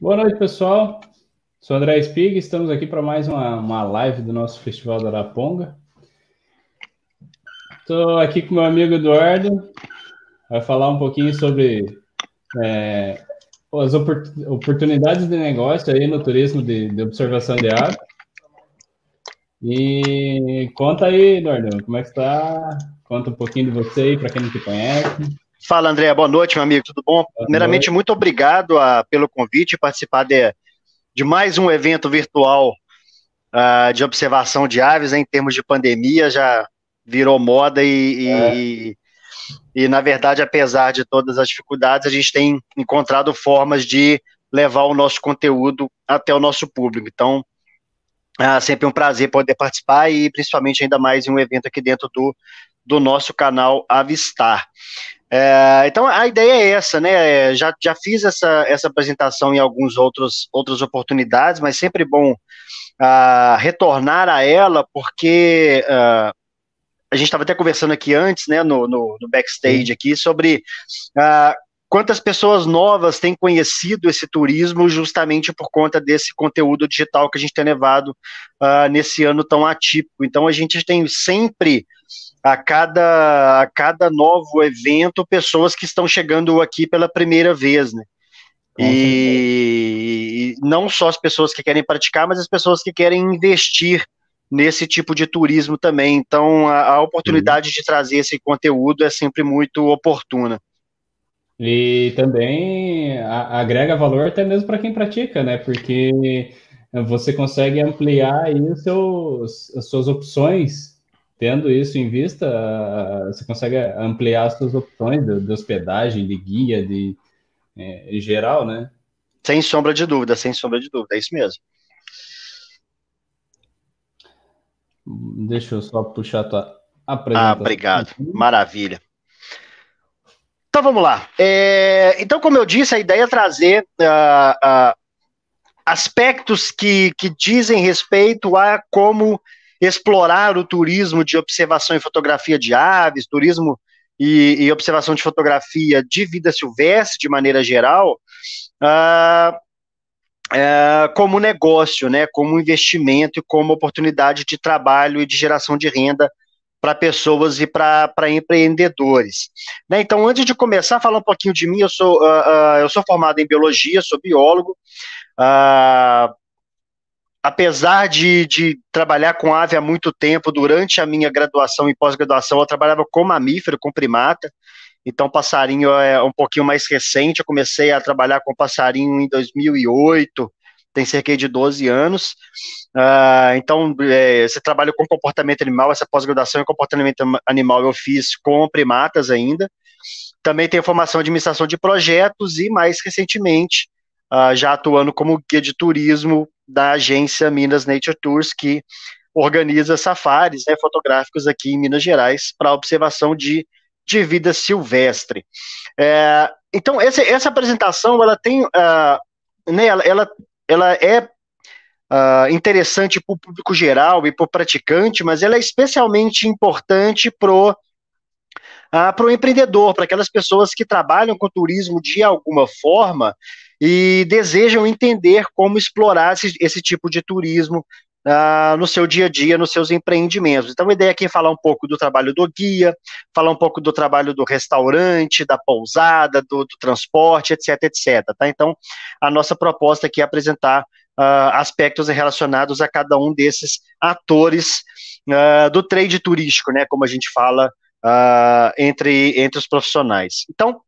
Boa noite, pessoal. Sou André Spig, estamos aqui para mais uma, uma live do nosso Festival da Araponga. Estou aqui com meu amigo Eduardo, vai falar um pouquinho sobre é, as oportunidades de negócio aí no turismo de, de observação de água. E conta aí, Eduardo, como é que está? Conta um pouquinho de você aí para quem não te conhece. Fala, André. Boa noite, meu amigo. Tudo bom? Boa Primeiramente, noite. muito obrigado a, ah, pelo convite participar de, de mais um evento virtual uh, de observação de aves. em termos de pandemia, já virou moda e, é. e, e, na verdade, apesar de todas as dificuldades, a gente tem encontrado formas de levar o nosso conteúdo até o nosso público. Então, é sempre um prazer poder participar e, principalmente, ainda mais em um evento aqui dentro do, do nosso canal Avistar. É, então a ideia é essa, né? É, já, já fiz essa, essa apresentação em alguns outros outras oportunidades, mas sempre é bom uh, retornar a ela, porque uh, a gente estava até conversando aqui antes, né, no, no, no backstage aqui, sobre uh, quantas pessoas novas têm conhecido esse turismo justamente por conta desse conteúdo digital que a gente tem levado uh, nesse ano tão atípico. Então a gente tem sempre a cada, a cada novo evento pessoas que estão chegando aqui pela primeira vez, né? E, e não só as pessoas que querem praticar, mas as pessoas que querem investir nesse tipo de turismo também. Então, a, a oportunidade Sim. de trazer esse conteúdo é sempre muito oportuna. E também agrega valor até mesmo para quem pratica, né? Porque você consegue ampliar aí os seus, as suas opções tendo isso em vista, você consegue ampliar as suas opções de, de hospedagem, de guia, de é, em geral, né? Sem sombra de dúvida, sem sombra de dúvida, é isso mesmo. Deixa eu só puxar a tua ah, apresentação. Ah, obrigado. Maravilha. Então vamos lá. É, então, como eu disse, a ideia é trazer uh, uh, aspectos que, que dizem respeito a como explorar o turismo de observação e fotografia de aves, turismo e, e observação de fotografia de vida silvestre de maneira geral, uh, como negócio, né, como investimento e como oportunidade de trabalho e de geração de renda para pessoas e para empreendedores. Né, então, antes de começar a falar um pouquinho de mim, eu sou, uh, eu sou formado em biologia, sou biólogo, Uh, apesar de, de, trabalhar com ave há muito tempo, durante a minha graduação e pós-graduação, eu trabalhava com mamífero, com primata. Então, passarinho é um pouquinho mais recente. Eu comecei a trabalhar com passarinho em 2008, tem cerca de 12 anos. Uh, então, é, esse trabalho com comportamento animal, essa pós-graduação em comportamento animal eu fiz com primatas ainda. Também tenho formação de administração de projetos e, mais recentemente, uh, já atuando como guia de turismo da agência Minas Nature Tours, que organiza safaris né, fotográficos aqui em Minas Gerais para observação de, de vida silvestre. É, então, essa, essa apresentação, ela tem, uh, né, ela, ela, ela é uh, interessante para o público geral e para o praticante, mas ela é especialmente importante para o ah, pro empreendedor, para aquelas pessoas que trabalham com turismo de alguma forma e desejam entender como explorar esse, esse tipo de turismo Uh, no seu dia a dia, nos seus empreendimentos. Então, a ideia aqui é falar um pouco do trabalho do guia, falar um pouco do trabalho do restaurante, da pousada, do, do transporte, etc, etc. Tá? Então, a nossa proposta aqui é apresentar uh, aspectos relacionados a cada um desses atores uh, do trade turístico, né, como a gente fala entre, entre os profissionais. Então,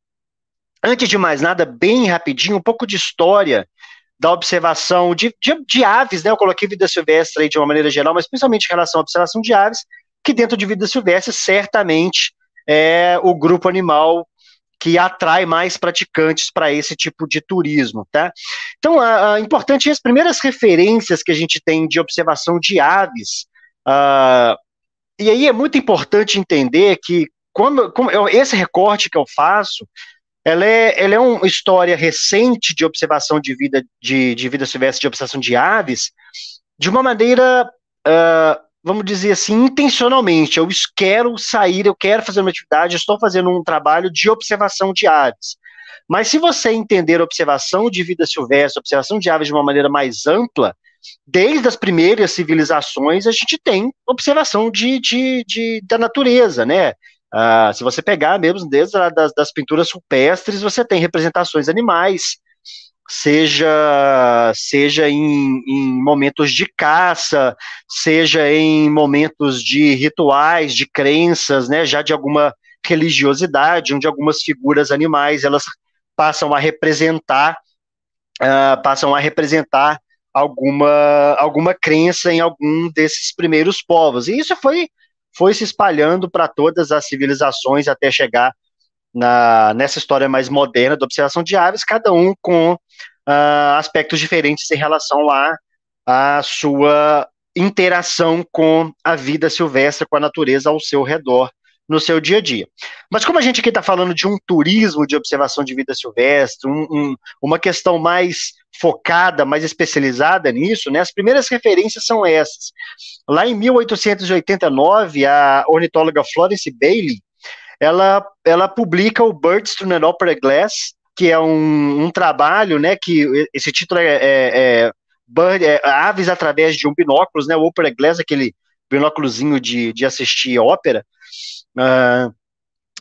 Antes de mais nada, bem rapidinho, um pouco de história da observação de, de, de aves, né? Eu coloquei vida silvestre aí de uma maneira geral, mas principalmente em relação à observação de aves, que dentro de vida silvestre certamente é o grupo animal que atrai mais praticantes para esse tipo de turismo, tá? Então, a, a, importante as primeiras referências que a gente tem de observação de aves, uh, e aí é muito importante entender que quando como eu, esse recorte que eu faço ela é, ela é uma história recente de observação de vida, de, de vida silvestre, de observação de aves, de uma maneira, uh, vamos dizer assim, intencionalmente. Eu quero sair, eu quero fazer uma atividade, eu estou fazendo um trabalho de observação de aves. Mas se você entender observação de vida silvestre, observação de aves de uma maneira mais ampla, desde as primeiras civilizações a gente tem observação de, de, de da natureza, né? Ah, se você pegar mesmo desde das, das pinturas rupestres, você tem representações animais, seja seja em, em, momentos de caça, seja em momentos de rituais, de crenças, né, já de alguma religiosidade, onde algumas figuras animais elas passam a representar uh, passam a representar alguma alguma crença em algum desses primeiros povos. E isso foi foi se espalhando para todas as civilizações até chegar na, nessa história mais moderna da observação de aves, cada um com uh, aspectos diferentes em relação à sua interação com a vida silvestre, com a natureza ao seu redor no seu dia a dia. Mas como a gente aqui está falando de um turismo de observação de vida silvestre, um, um, uma questão mais focada, mais especializada nisso, né, as primeiras referências são essas. Lá em 1889, a ornitóloga Florence Bailey, ela, ela publica o Birds Through an Opera Glass, que é um, um trabalho, né, que esse título é, é, é, Bird, é Aves através de um binóculos, né, o Opera Glass, aquele binóculozinho de, de assistir ópera, Uh,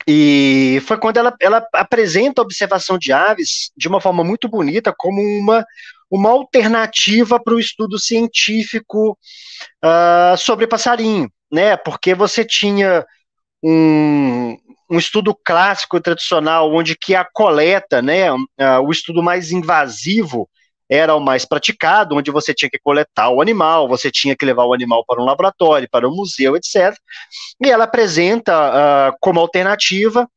e foi quando ela, ela apresenta a observação de aves de uma forma muito bonita, como uma, uma alternativa para o estudo científico uh, sobre passarinho, né? Porque você tinha um, um estudo clássico tradicional, onde que a coleta, né, uh, o estudo mais invasivo, era o mais praticado, onde você tinha que coletar o animal, você tinha que levar o animal para um laboratório, para um museu, etc. E ela apresenta uh, como alternativa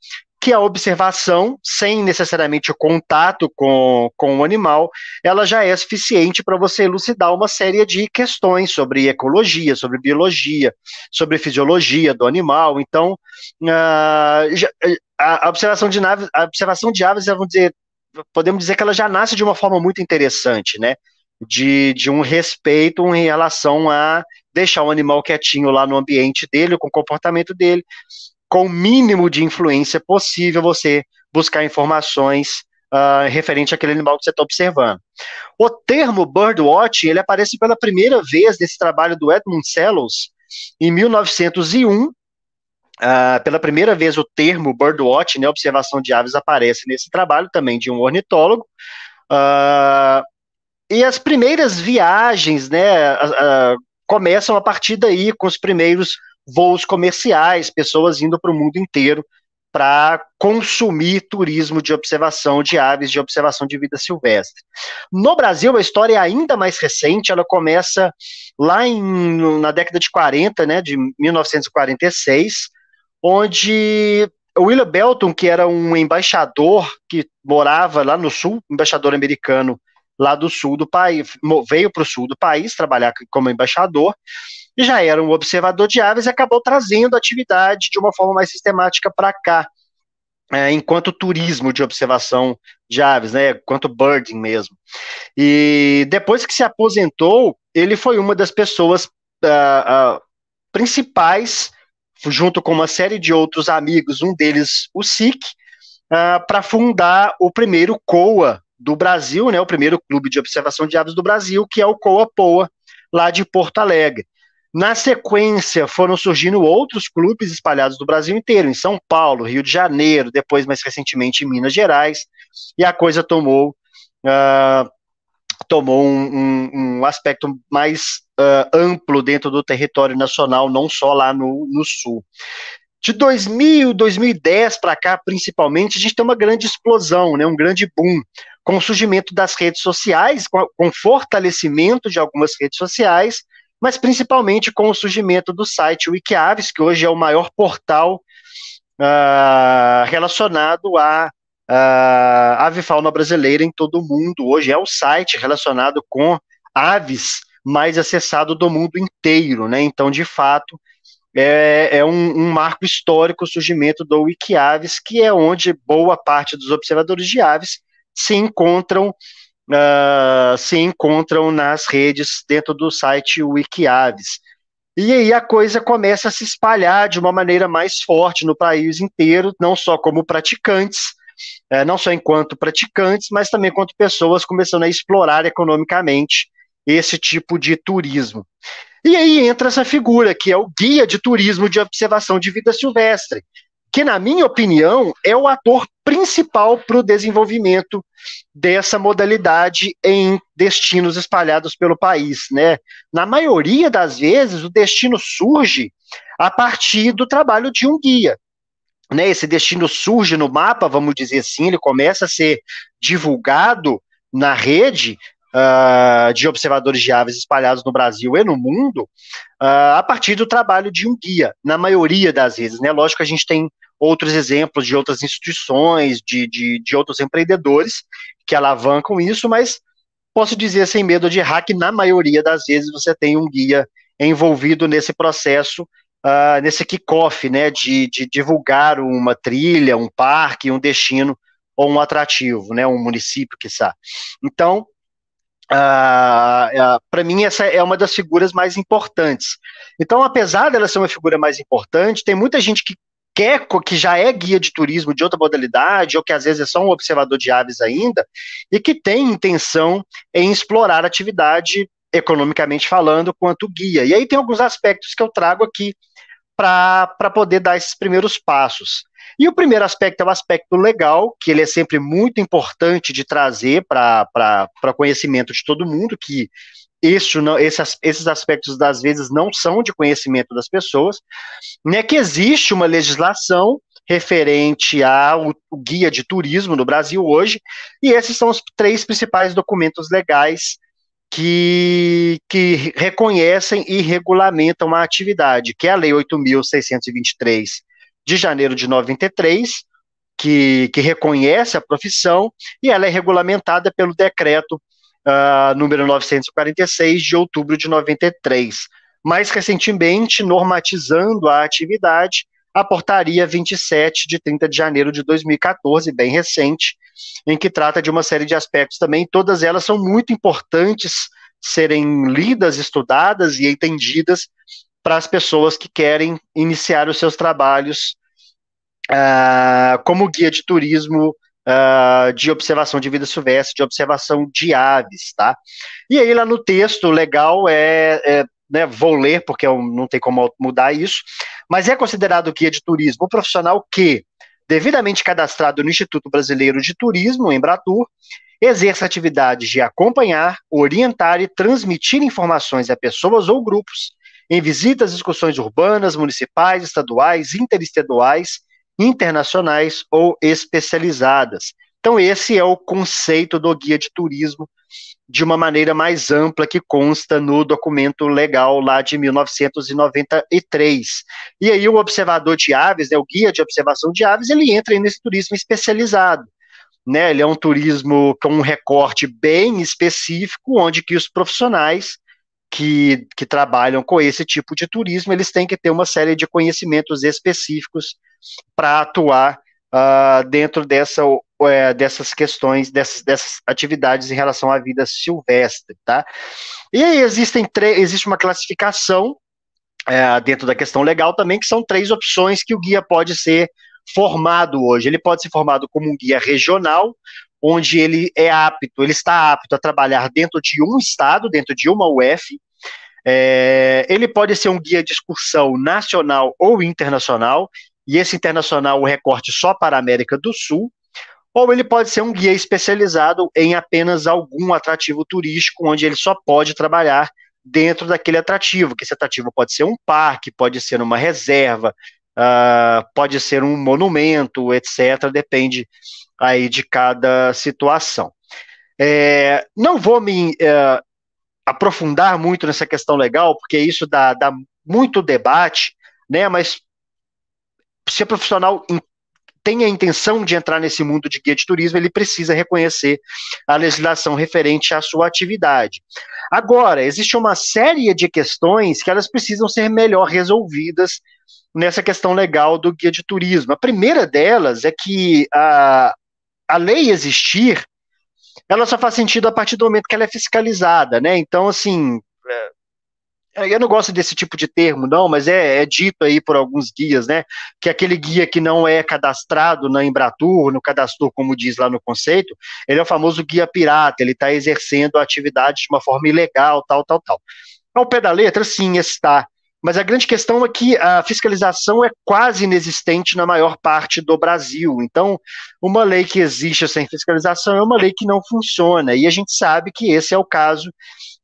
que a observação, sem necessariamente o contato com, com o animal, ela já é suficiente para você elucidar uma série de questões sobre ecologia, sobre biologia, sobre fisiologia do animal. Então, uh, já, eh, a observação de, naves, a observação de aves, vamos dizer, podemos dizer que ela já nasce de uma forma muito interessante, né? De, de um respeito em relação a deixar o animal quietinho lá no ambiente dele, com o comportamento dele, com o mínimo de influência possível você buscar informações uh, referente àquele animal que você está observando. O termo birdwatch ele aparece pela primeira vez nesse trabalho do Edmund Sellows em 1901 Uh, pela primeira vez, o termo birdwatch, né, observação de aves, aparece nesse trabalho também de um ornitólogo. Uh, e as primeiras viagens né, uh, começam a partir daí, com os primeiros voos comerciais, pessoas indo para o mundo inteiro para consumir turismo de observação de aves, de observação de vida silvestre. No Brasil, a história é ainda mais recente, ela começa lá em, na década de 40, né, de 1946, onde o William Belton, que era um embaixador que morava lá no sul, embaixador americano lá do sul do país, veio para o sul do país trabalhar como embaixador, e já era um observador de aves e acabou trazendo a atividade de uma forma mais sistemática para cá, é, enquanto turismo de observação de aves, né, enquanto birding mesmo. E depois que se aposentou, ele foi uma das pessoas uh, uh, principais junto com uma série de outros amigos, um deles o SIC, uh, ah, para fundar o primeiro COA do Brasil, né, o primeiro clube de observação de aves do Brasil, que é o COA POA, lá de Porto Alegre. Na sequência, foram surgindo outros clubes espalhados do Brasil inteiro, em São Paulo, Rio de Janeiro, depois, mais recentemente, em Minas Gerais, e a coisa tomou uh, tomou um, um, um aspecto mais uh, amplo dentro do território nacional, não só lá no, no sul. De 2000, 2010 para cá, principalmente, a gente tem uma grande explosão, né, um grande boom, com o surgimento das redes sociais, com, a, com o fortalecimento de algumas redes sociais, mas principalmente com o surgimento do site Wikiaves, que hoje é o maior portal uh, relacionado a uh, ah, avifauna brasileira em todo o mundo. Hoje é o site relacionado com aves mais acessado do mundo inteiro, né? Então, de fato, é, é um, um, marco histórico o surgimento do Wikiaves, que é onde boa parte dos observadores de aves se encontram uh, se encontram nas redes dentro do site Wikiaves. E aí a coisa começa a se espalhar de uma maneira mais forte no país inteiro, não só como praticantes, é, não só enquanto praticantes, mas também enquanto pessoas começando a explorar economicamente esse tipo de turismo. E aí entra essa figura, que é o guia de turismo de observação de vida silvestre, que, na minha opinião, é o ator principal para o desenvolvimento dessa modalidade em destinos espalhados pelo país. Né? Na maioria das vezes, o destino surge a partir do trabalho de um guia né, esse destino surge no mapa, vamos dizer assim, ele começa a ser divulgado na rede uh, de observadores de aves espalhados no Brasil e no mundo, uh, a partir do trabalho de um guia, na maioria das vezes. Né? Lógico que a gente tem outros exemplos de outras instituições, de, de, de outros empreendedores que alavancam isso, mas posso dizer sem medo de errar que, na maioria das vezes, você tem um guia envolvido nesse processo uh, nesse kickoff, né, de, de divulgar uma trilha, um parque, um destino ou um atrativo, né, um município, que está. Então, uh, ah, uh, é, para mim, essa é uma das figuras mais importantes. Então, apesar dela ser uma figura mais importante, tem muita gente que quer, que já é guia de turismo de outra modalidade, ou que às vezes é só um observador de aves ainda, e que tem intenção em explorar atividade economicamente falando, quanto guia. E aí tem alguns aspectos que eu trago aqui para poder dar esses primeiros passos. E o primeiro aspecto é o aspecto legal, que ele é sempre muito importante de trazer para conhecimento de todo mundo, que isso não, esses, esses aspectos, às vezes, não são de conhecimento das pessoas, né, que existe uma legislação referente ao guia de turismo no Brasil hoje, e esses são os três principais documentos legais que, que reconhecem e regulamentam a atividade, que é a Lei 8.623, de janeiro de 93, que, que reconhece a profissão, e ela é regulamentada pelo Decreto uh, número 946, de outubro de 93. Mais recentemente, normatizando a atividade, a Portaria 27, de 30 de janeiro de 2014, bem recente, em que trata de uma série de aspectos também, todas elas são muito importantes serem lidas, estudadas e entendidas para as pessoas que querem iniciar os seus trabalhos uh, como guia de turismo, uh, de observação de vida silvestre, de observação de aves, tá? E aí lá no texto, legal é, é né, vou ler porque não tem como mudar isso, mas é considerado guia de turismo o profissional que devidamente cadastrado no Instituto Brasileiro de Turismo, Embratur, exerça atividades de acompanhar, orientar e transmitir informações a pessoas ou grupos em visitas, discussões urbanas, municipais, estaduais, interestaduais, internacionais ou especializadas então, esse é o conceito do guia de turismo de uma maneira mais ampla que consta no documento legal lá de 1993. E aí o observador de aves, né, o guia de observação de aves, ele entra nesse turismo especializado. Né, ele é um turismo com um recorte bem específico, onde que os profissionais que, que trabalham com esse tipo de turismo, eles têm que ter uma série de conhecimentos específicos para atuar uh, dentro dessa, uh, dessas questões, dessas, dessas atividades em relação à vida silvestre, tá? E aí existem existe uma classificação uh, dentro da questão legal também, que são três opções que o guia pode ser formado hoje. Ele pode ser formado como um guia regional, onde ele é apto, ele está apto a trabalhar dentro de um estado, dentro de uma UF. É, ele pode ser um guia de excursão nacional ou internacional e esse internacional o recorte só para a América do Sul, ou ele pode ser um guia especializado em apenas algum atrativo turístico, onde ele só pode trabalhar dentro daquele atrativo, que esse atrativo pode ser um parque, pode ser uma reserva, uh, pode ser um monumento, etc., depende aí de cada situação. É, não vou me uh, aprofundar muito nessa questão legal, porque isso dá, dá muito debate, né, mas se o profissional tem a intenção de entrar nesse mundo de guia de turismo, ele precisa reconhecer a legislação referente à sua atividade. Agora, existe uma série de questões que elas precisam ser melhor resolvidas nessa questão legal do guia de turismo. A primeira delas é que a, a lei existir, ela só faz sentido a partir do momento que ela é fiscalizada, né? Então, assim, é, eu não gosto desse tipo de termo, não, mas é, é, dito aí por alguns guias, né? Que aquele guia que não é cadastrado na Embratur, no cadastro, como diz lá no conceito, ele é o famoso guia pirata, ele está exercendo a atividade de uma forma ilegal, tal, tal, tal. Ao pé da letra, sim, está. Mas a grande questão é que a fiscalização é quase inexistente na maior parte do Brasil. Então, uma lei que existe sem fiscalização é uma lei que não funciona. E a gente sabe que esse é o caso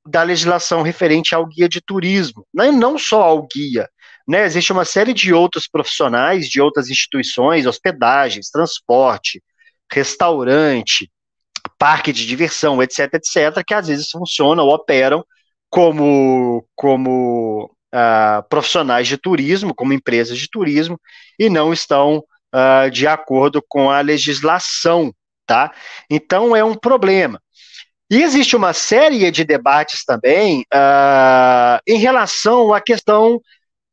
da legislação referente ao guia de turismo, né? não só ao guia. Né? Existe uma série de outros profissionais, de outras instituições, hospedagens, transporte, restaurante, parque de diversão, etc., etc., que às vezes funcionam, operam como, como uh, profissionais de turismo, como empresas de turismo, e não estão uh, de acordo com a legislação, tá? Então é um problema. E existe uma série de debates também uh, em relação à questão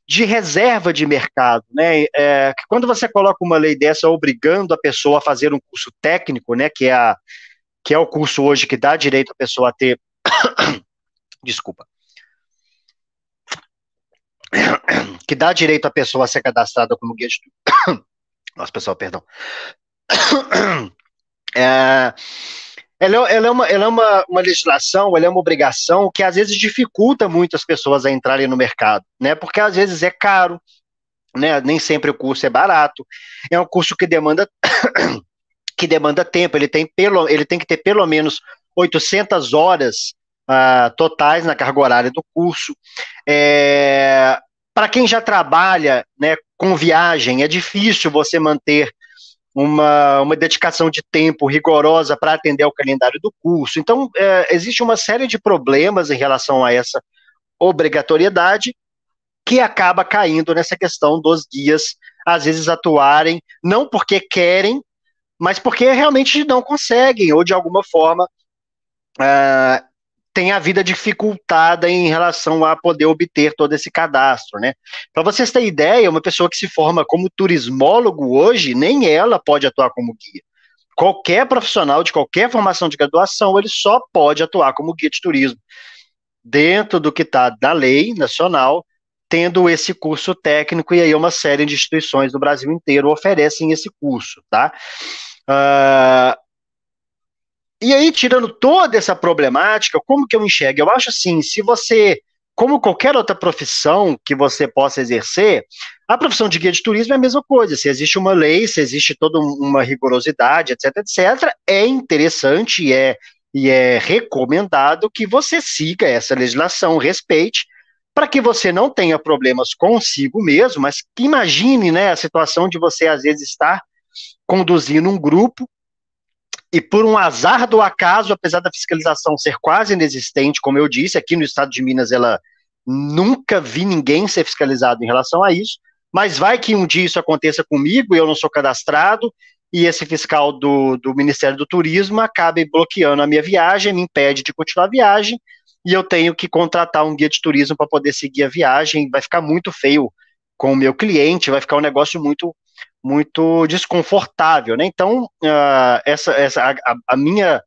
de reserva de mercado, né? É, quando você coloca uma lei dessa obrigando a pessoa a fazer um curso técnico, né? Que é, a, que é o curso hoje que dá direito à pessoa a ter. Desculpa. Que dá direito à pessoa a ser cadastrada como guia de turismo. Nossa, pessoal, perdão. É, ela, é, ela é, uma, ela é uma, uma legislação, ela é uma obrigação que às vezes dificulta muito as pessoas a entrarem no mercado, né? Porque às vezes é caro, né? Nem sempre o curso é barato. É um curso que demanda que demanda tempo. Ele tem pelo, ele tem que ter pelo menos 800 horas uh, totais na carga horária do curso. É, Para quem já trabalha, né? Com viagem é difícil você manter uma, uma dedicação de tempo rigorosa para atender ao calendário do curso. Então, é, existe uma série de problemas em relação a essa obrigatoriedade que acaba caindo nessa questão dos guias, às vezes, atuarem, não porque querem, mas porque realmente não conseguem, ou de alguma forma. Uh, tem a vida dificultada em relação a poder obter todo esse cadastro, né? Para vocês terem ideia, uma pessoa que se forma como turismólogo hoje, nem ela pode atuar como guia. Qualquer profissional de qualquer formação de graduação, ele só pode atuar como guia de turismo dentro do que está na lei nacional, tendo esse curso técnico e aí uma série de instituições do Brasil inteiro oferecem esse curso, tá? Uh, e aí, tirando toda essa problemática, como que eu enxergo? Eu acho assim, se você, como qualquer outra profissão que você possa exercer, a profissão de guia de turismo é a mesma coisa. Se existe uma lei, se existe toda uma rigorosidade, etc, etc, é interessante e é, e é recomendado que você siga essa legislação, respeite, para que você não tenha problemas consigo mesmo, mas que imagine né, a situação de você, às vezes, estar conduzindo um grupo e por um azar do acaso, apesar da fiscalização ser quase inexistente, como eu disse, aqui no estado de Minas ela nunca vi ninguém ser fiscalizado em relação a isso, mas vai que um dia isso aconteça comigo e eu não sou cadastrado, e esse fiscal do, do Ministério do Turismo acabe bloqueando a minha viagem, me impede de continuar a viagem, e eu tenho que contratar um guia de turismo para poder seguir a viagem, vai ficar muito feio com o meu cliente, vai ficar um negócio muito muito desconfortável, né? Então, uh, essa, essa a, a, minha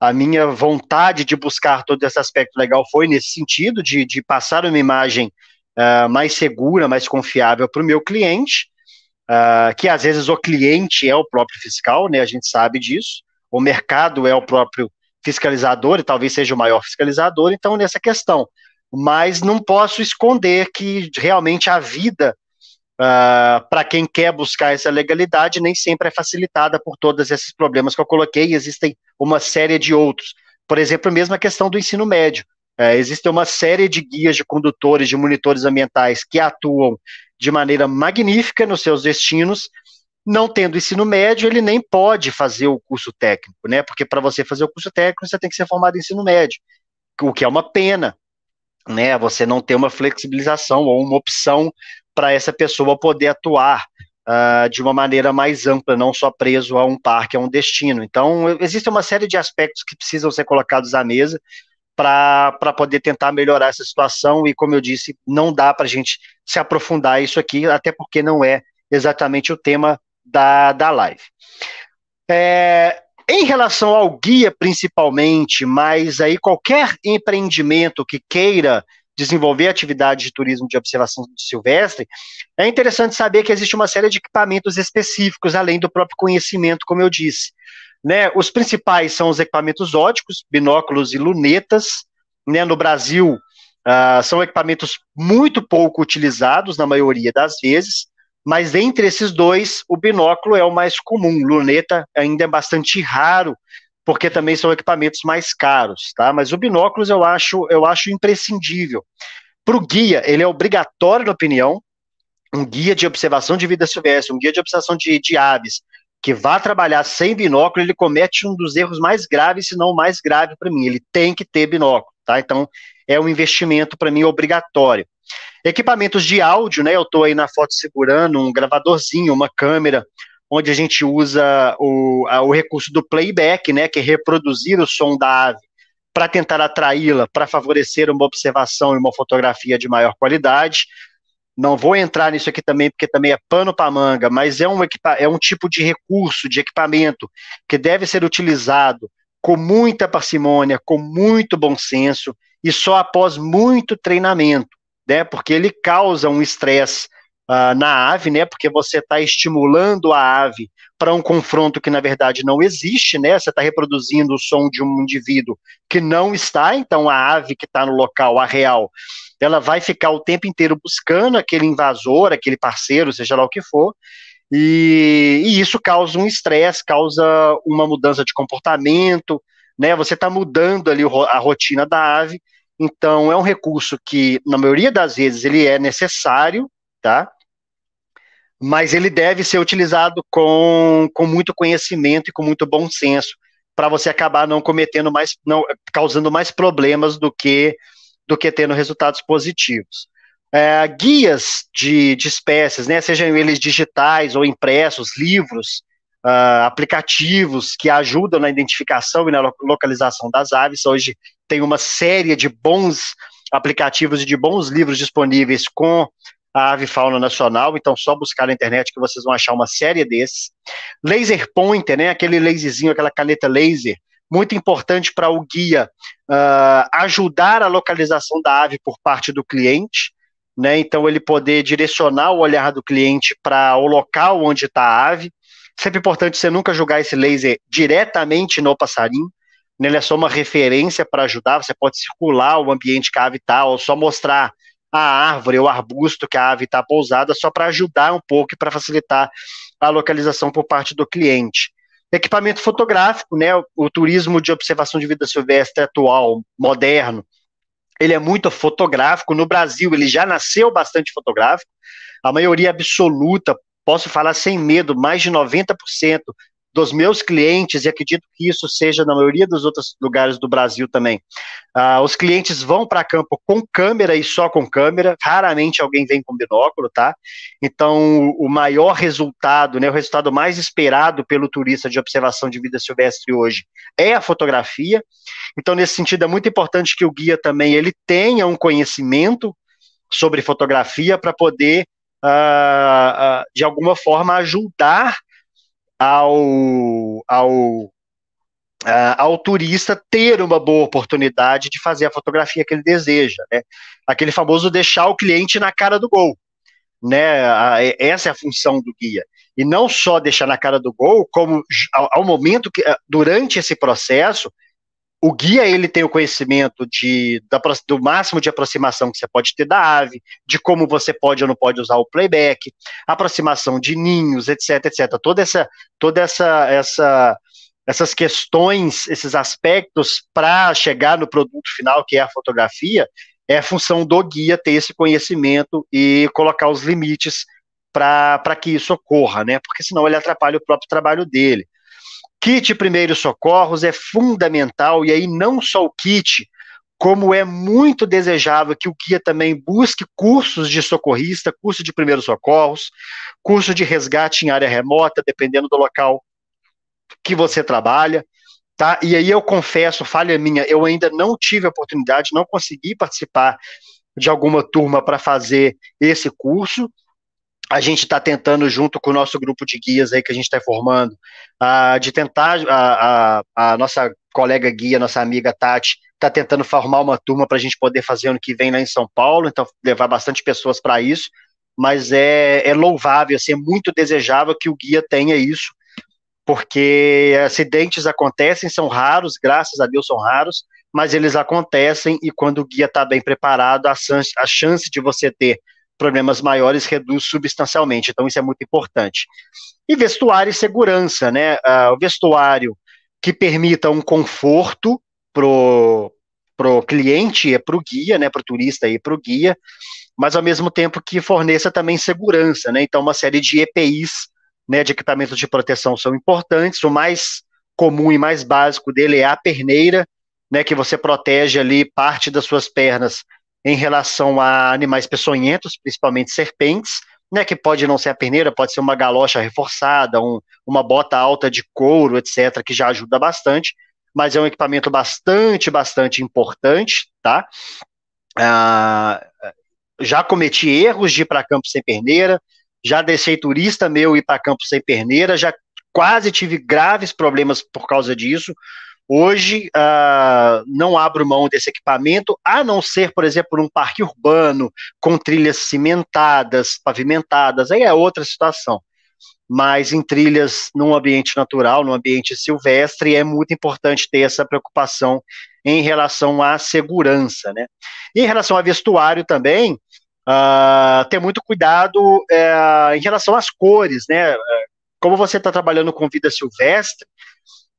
a minha vontade de buscar todo esse aspecto legal foi nesse sentido de, de passar uma imagem uh, mais segura, mais confiável para o meu cliente, uh, que às vezes o cliente é o próprio fiscal, né? A gente sabe disso. O mercado é o próprio fiscalizador e talvez seja o maior fiscalizador. Então, nessa questão, mas não posso esconder que realmente a vida Uh, ah, para quem quer buscar essa legalidade, nem sempre é facilitada por todos esses problemas que eu coloquei, e existem uma série de outros. Por exemplo, mesmo a questão do ensino médio. Uh, existe uma série de guias de condutores, de monitores ambientais que atuam de maneira magnífica nos seus destinos. Não tendo ensino médio, ele nem pode fazer o curso técnico, né? Porque para você fazer o curso técnico, você tem que ser formado em ensino médio, o que é uma pena, né? Você não ter uma flexibilização ou uma opção para essa pessoa poder atuar uh, de uma maneira mais ampla, não só preso a um parque, a um destino. Então, existe uma série de aspectos que precisam ser colocados à mesa para poder tentar melhorar essa situação, e como eu disse, não dá para a gente se aprofundar isso aqui, até porque não é exatamente o tema da, da live. É, em relação ao guia, principalmente, mas aí qualquer empreendimento que queira desenvolver atividades de turismo de observação silvestre, é interessante saber que existe uma série de equipamentos específicos, além do próprio conhecimento, como eu disse. Né? Os principais são os equipamentos óticos, binóculos e lunetas. Né? No Brasil, uh, são equipamentos muito pouco utilizados, na maioria das vezes, mas entre esses dois, o binóculo é o mais comum. Luneta ainda é bastante raro porque também são equipamentos mais caros, tá? Mas o binóculos eu acho, eu acho imprescindível. Para o guia, ele é obrigatório na opinião, um guia de observação de vida silvestre, um guia de observação de, de aves, que vá trabalhar sem binóculo, ele comete um dos erros mais graves, se não o mais grave para mim. Ele tem que ter binóculo, tá? Então, é um investimento para mim obrigatório. Equipamentos de áudio, né? Eu estou aí na foto segurando um gravadorzinho, uma câmera, onde a gente usa o, a, o recurso do playback, né, que é reproduzir o som da ave para tentar atraí-la, para favorecer uma observação e uma fotografia de maior qualidade. Não vou entrar nisso aqui também, porque também é pano para manga, mas é um, é um tipo de recurso, de equipamento, que deve ser utilizado com muita parcimônia, com muito bom senso e só após muito treinamento, né? Porque ele causa um estresse uh, na ave, né? Porque você está estimulando a ave para um confronto que na verdade não existe, né? Você está reproduzindo o som de um indivíduo que não está, então a ave que está no local, a real, ela vai ficar o tempo inteiro buscando aquele invasor, aquele parceiro, seja lá o que for, e, e isso causa um estresse, causa uma mudança de comportamento, né? Você está mudando ali a rotina da ave, então é um recurso que na maioria das vezes ele é necessário, tá? mas ele deve ser utilizado com, com muito conhecimento e com muito bom senso para você acabar não cometendo mais, não causando mais problemas do que do que tendo resultados positivos. É, guias de, de espécies, né, sejam eles digitais ou impressos, livros, uh, aplicativos que ajudam na identificação e na localização das aves. Hoje tem uma série de bons aplicativos e de bons livros disponíveis com a avifauna nacional, então só buscar na internet que vocês vão achar uma série desses. Laser pointer, né, aquele laserzinho, aquela caneta laser, muito importante para o guia uh, ajudar a localização da ave por parte do cliente, né, então ele poder direcionar o olhar do cliente para o local onde está a ave. Sempre importante você nunca jogar esse laser diretamente no passarinho, né, ele é só uma referência para ajudar, você pode circular o ambiente que a ave está, ou só mostrar a árvore ou arbusto que a ave está pousada, só para ajudar um pouco e para facilitar a localização por parte do cliente. Equipamento fotográfico, né? O, turismo de observação de vida silvestre atual, moderno, ele é muito fotográfico. No Brasil, ele já nasceu bastante fotográfico. A maioria absoluta, posso falar sem medo, mais de 90% dos meus clientes, e acredito que isso seja na maioria dos outros lugares do Brasil também, uh, os clientes vão para campo com câmera e só com câmera, raramente alguém vem com binóculo, tá? Então, o maior resultado, né, o resultado mais esperado pelo turista de observação de vida silvestre hoje é a fotografia. Então, nesse sentido, é muito importante que o guia também ele tenha um conhecimento sobre fotografia para poder, uh, uh, de alguma forma, ajudar ao, ao, ao turista ter uma boa oportunidade de fazer a fotografia que ele deseja. Né? Aquele famoso deixar o cliente na cara do gol. Né? A, essa é a função do guia. E não só deixar na cara do gol, como ao, ao momento que, eh, durante esse processo, o guia ele tem o conhecimento de, da, do máximo de aproximação que você pode ter da ave, de como você pode ou não pode usar o playback, aproximação de ninhos, etc, etc. Toda essa, toda essa, essa essas questões, esses aspectos para chegar no produto final que é a fotografia, é função do guia ter esse conhecimento e colocar os limites para que isso ocorra, né? Porque senão ele atrapalha o próprio trabalho dele kit primeiros socorros é fundamental, e aí não só o kit, como é muito desejável que o guia também busque cursos de socorrista, curso de primeiros socorros, curso de resgate em área remota, dependendo do local que você trabalha, tá? E aí eu confesso, falha minha, eu ainda não tive a oportunidade, não consegui participar de alguma turma para fazer esse curso, a gente está tentando, junto com o nosso grupo de guias aí que a gente está formando, uh, de tentar, a, a, a, nossa colega guia, nossa amiga Tati, está tentando formar uma turma para a gente poder fazer ano que vem lá em São Paulo, então levar bastante pessoas para isso, mas é, é louvável, assim, é muito desejável que o guia tenha isso, porque acidentes acontecem, são raros, graças a Deus são raros, mas eles acontecem e quando o guia está bem preparado, a chance de você ter problemas maiores reduz substancialmente, então isso é muito importante. E vestuário e segurança, né? Ah, o vestuário que permita um conforto pro pro cliente e o guia, né, Para o turista e para o guia, mas ao mesmo tempo que forneça também segurança, né? Então uma série de EPIs, né, de equipamentos de proteção são importantes. O mais comum e mais básico dele é a perneira, né, que você protege ali parte das suas pernas em relação a animais peçonhentos, principalmente serpentes, né, que pode não ser a perneira, pode ser uma galocha reforçada, um, uma bota alta de couro, etc., que já ajuda bastante, mas é um equipamento bastante, bastante importante, tá? Ah, já cometi erros de ir para campo sem perneira, já deixei turista meu ir para campo sem perneira, já quase tive graves problemas por causa disso, Hoje, uh, não abro mão desse equipamento, a não ser, por exemplo, um parque urbano com trilhas cimentadas, pavimentadas, aí é outra situação. Mas em trilhas num ambiente natural, num ambiente silvestre, é muito importante ter essa preocupação em relação à segurança. Né? E em relação a vestuário também, uh, ter muito cuidado uh, em relação às cores, né? Como você está trabalhando com vida silvestre,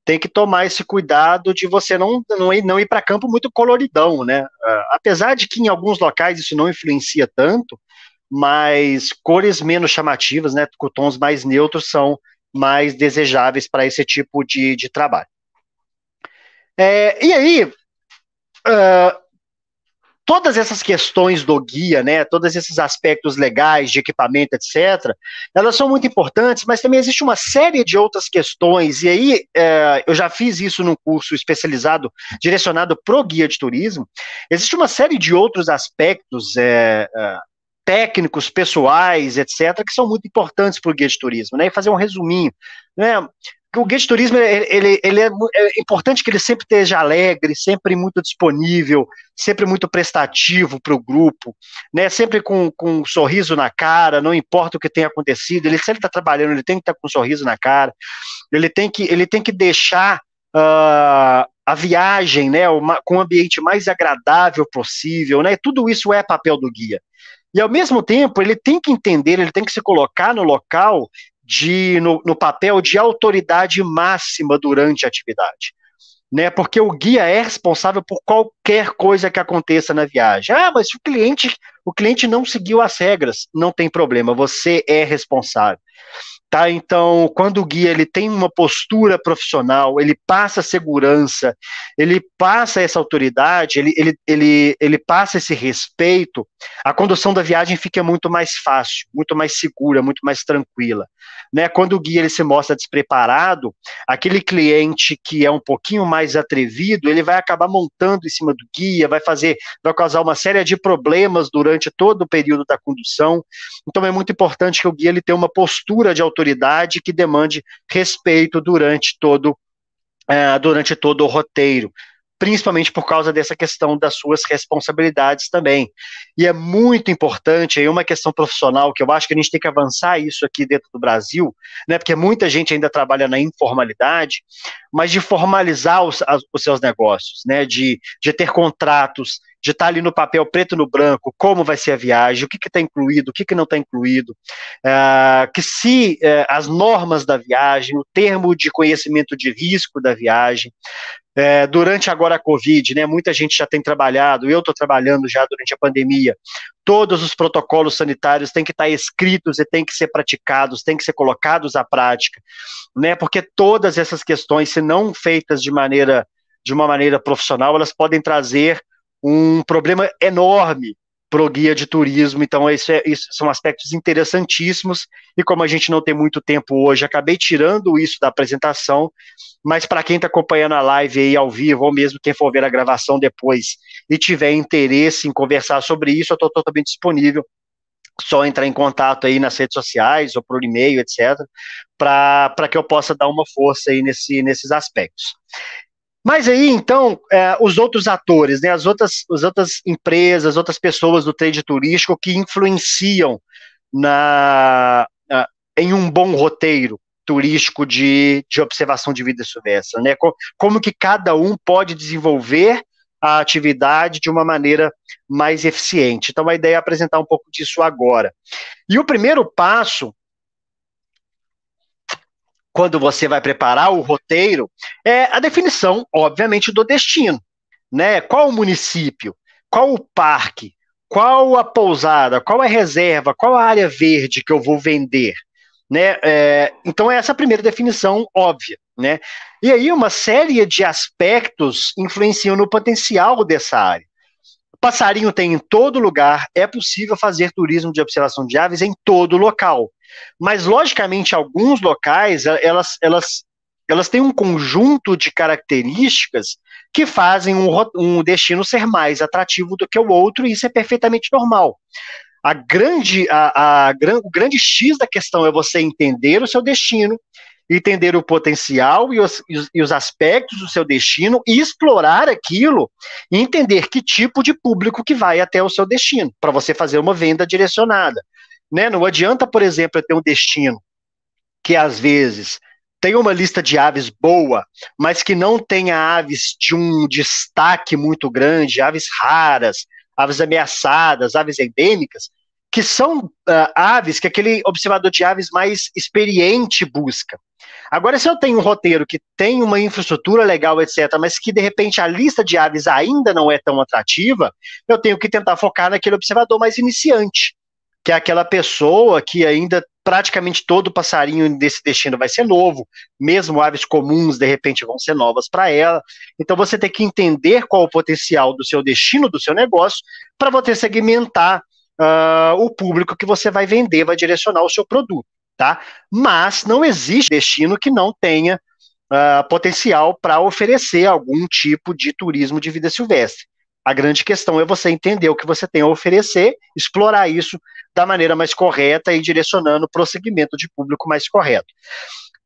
tem que tomar esse cuidado de você não, não ir, não ir para campo muito coloridão, né? Uh, apesar de que em alguns locais isso não influencia tanto, mas cores menos chamativas, né, com tons mais neutros, são mais desejáveis para esse tipo de, de trabalho. É, e aí, uh, todas essas questões do guia, né, todos esses aspectos legais de equipamento, etc., elas são muito importantes, mas também existe uma série de outras questões, e aí é, eu já fiz isso num curso especializado, direcionado para o guia de turismo, existe uma série de outros aspectos é, é técnicos, pessoais, etc., que são muito importantes para o guia de turismo, né? E fazer um resuminho, né? O guia de turismo, ele, ele, é, é, importante que ele sempre esteja alegre, sempre muito disponível, sempre muito prestativo para o grupo, né? Sempre com, com um sorriso na cara, não importa o que tenha acontecido, ele sempre está trabalhando, ele tem que estar tá com um sorriso na cara, ele tem que, ele tem que deixar Uh, a viagem, né, uma, com o ambiente mais agradável possível, né, tudo isso é papel do guia. E ao mesmo tempo, ele tem que entender, ele tem que se colocar no local de no, no papel de autoridade máxima durante a atividade. Né, porque o guia é responsável por qualquer coisa que aconteça na viagem. Ah, mas o cliente, o cliente não seguiu as regras, não tem problema, você é responsável. Tá? Então, quando o guia ele tem uma postura profissional, ele passa segurança, ele passa essa autoridade, ele, ele, ele, ele passa esse respeito, a condução da viagem fica muito mais fácil, muito mais segura, muito mais tranquila. Né? Quando o guia ele se mostra despreparado, aquele cliente que é um pouquinho mais atrevido, ele vai acabar montando em cima do guia, vai fazer, vai causar uma série de problemas durante todo o período da condução. Então, é muito importante que o guia ele tenha uma postura de autoridade autoridade que demande respeito durante todo, é, durante todo o roteiro principalmente por causa dessa questão das suas responsabilidades também. E é muito importante, é uma questão profissional que eu acho que a gente tem que avançar isso aqui dentro do Brasil, né? Porque muita gente ainda trabalha na informalidade, mas de formalizar os, os seus negócios, né? De, de ter contratos, de estar ali no papel preto no branco, como vai ser a viagem, o que está incluído, o que, que não está incluído, uh, que se uh, as normas da viagem, o termo de conhecimento de risco da viagem, é, durante agora a Covid, né, muita gente já tem trabalhado, eu estou trabalhando já durante a pandemia. Todos os protocolos sanitários têm que estar tá escritos e têm que ser praticados, têm que ser colocados à prática, né? Porque todas essas questões, se não feitas de maneira de uma maneira profissional, elas podem trazer um problema enorme pro guia de turismo. Então, isso, é, isso são aspectos interessantíssimos. E como a gente não tem muito tempo hoje, acabei tirando isso da apresentação. Mas para quem está acompanhando a live aí ao vivo, ou mesmo quem for ver a gravação depois e tiver interesse em conversar sobre isso, eu estou totalmente disponível. Só entrar em contato aí nas redes sociais ou por e-mail, etc., para que eu possa dar uma força aí nesse, nesses aspectos. Mas aí, então, é, os outros atores, né, as, outras, as outras empresas, outras pessoas do trade turístico que influenciam na, na em um bom roteiro turístico de, de observação de vida silvestre, né? Como, como que cada um pode desenvolver a atividade de uma maneira mais eficiente. Então, a ideia é apresentar um pouco disso agora. E o primeiro passo quando você vai preparar o roteiro, é a definição, obviamente, do destino. Né? Qual o município? Qual o parque? Qual a pousada? Qual a reserva? Qual a área verde que eu vou vender? Né? É, então, essa é a primeira definição óbvia. Né? E aí, uma série de aspectos influenciam no potencial dessa área. Passarinho tem em todo lugar, é possível fazer turismo de observação de aves em todo local. Mas, logicamente, alguns locais, eh, elas, elas, elas têm um conjunto de características que fazem um, um destino ser mais atrativo do que o outro, e isso é perfeitamente normal. A grande, a, a, a, o grande X da questão é você entender o seu destino entender o potencial e os, e os, aspectos do seu destino e explorar aquilo e entender que tipo de público que vai até o seu destino, para você fazer uma venda direcionada. Né? Não adianta, por exemplo, eu ter um destino que às vezes tem uma lista de aves boa, mas que não tenha aves de um destaque muito grande, aves raras, aves ameaçadas, aves endêmicas, que são uh, aves que aquele observador de aves mais experiente busca. Agora, se eu tenho um roteiro que tem uma infraestrutura legal, etc., mas que de repente a lista de aves ainda não é tão atrativa, eu tenho que tentar focar naquele observador mais iniciante, que é aquela pessoa que ainda praticamente todo passarinho desse destino vai ser novo, mesmo aves comuns de repente vão ser novas para ela. Então você tem que entender qual o potencial do seu destino, do seu negócio, para você segmentar uh, o público que você vai vender, vai direcionar o seu produto, tá? Mas não existe destino que não tenha uh, potencial para oferecer algum tipo de turismo de vida silvestre. A grande questão é você entender o que você tem a oferecer, explorar isso da maneira mais correta e direcionando o prosseguimento de público mais correto.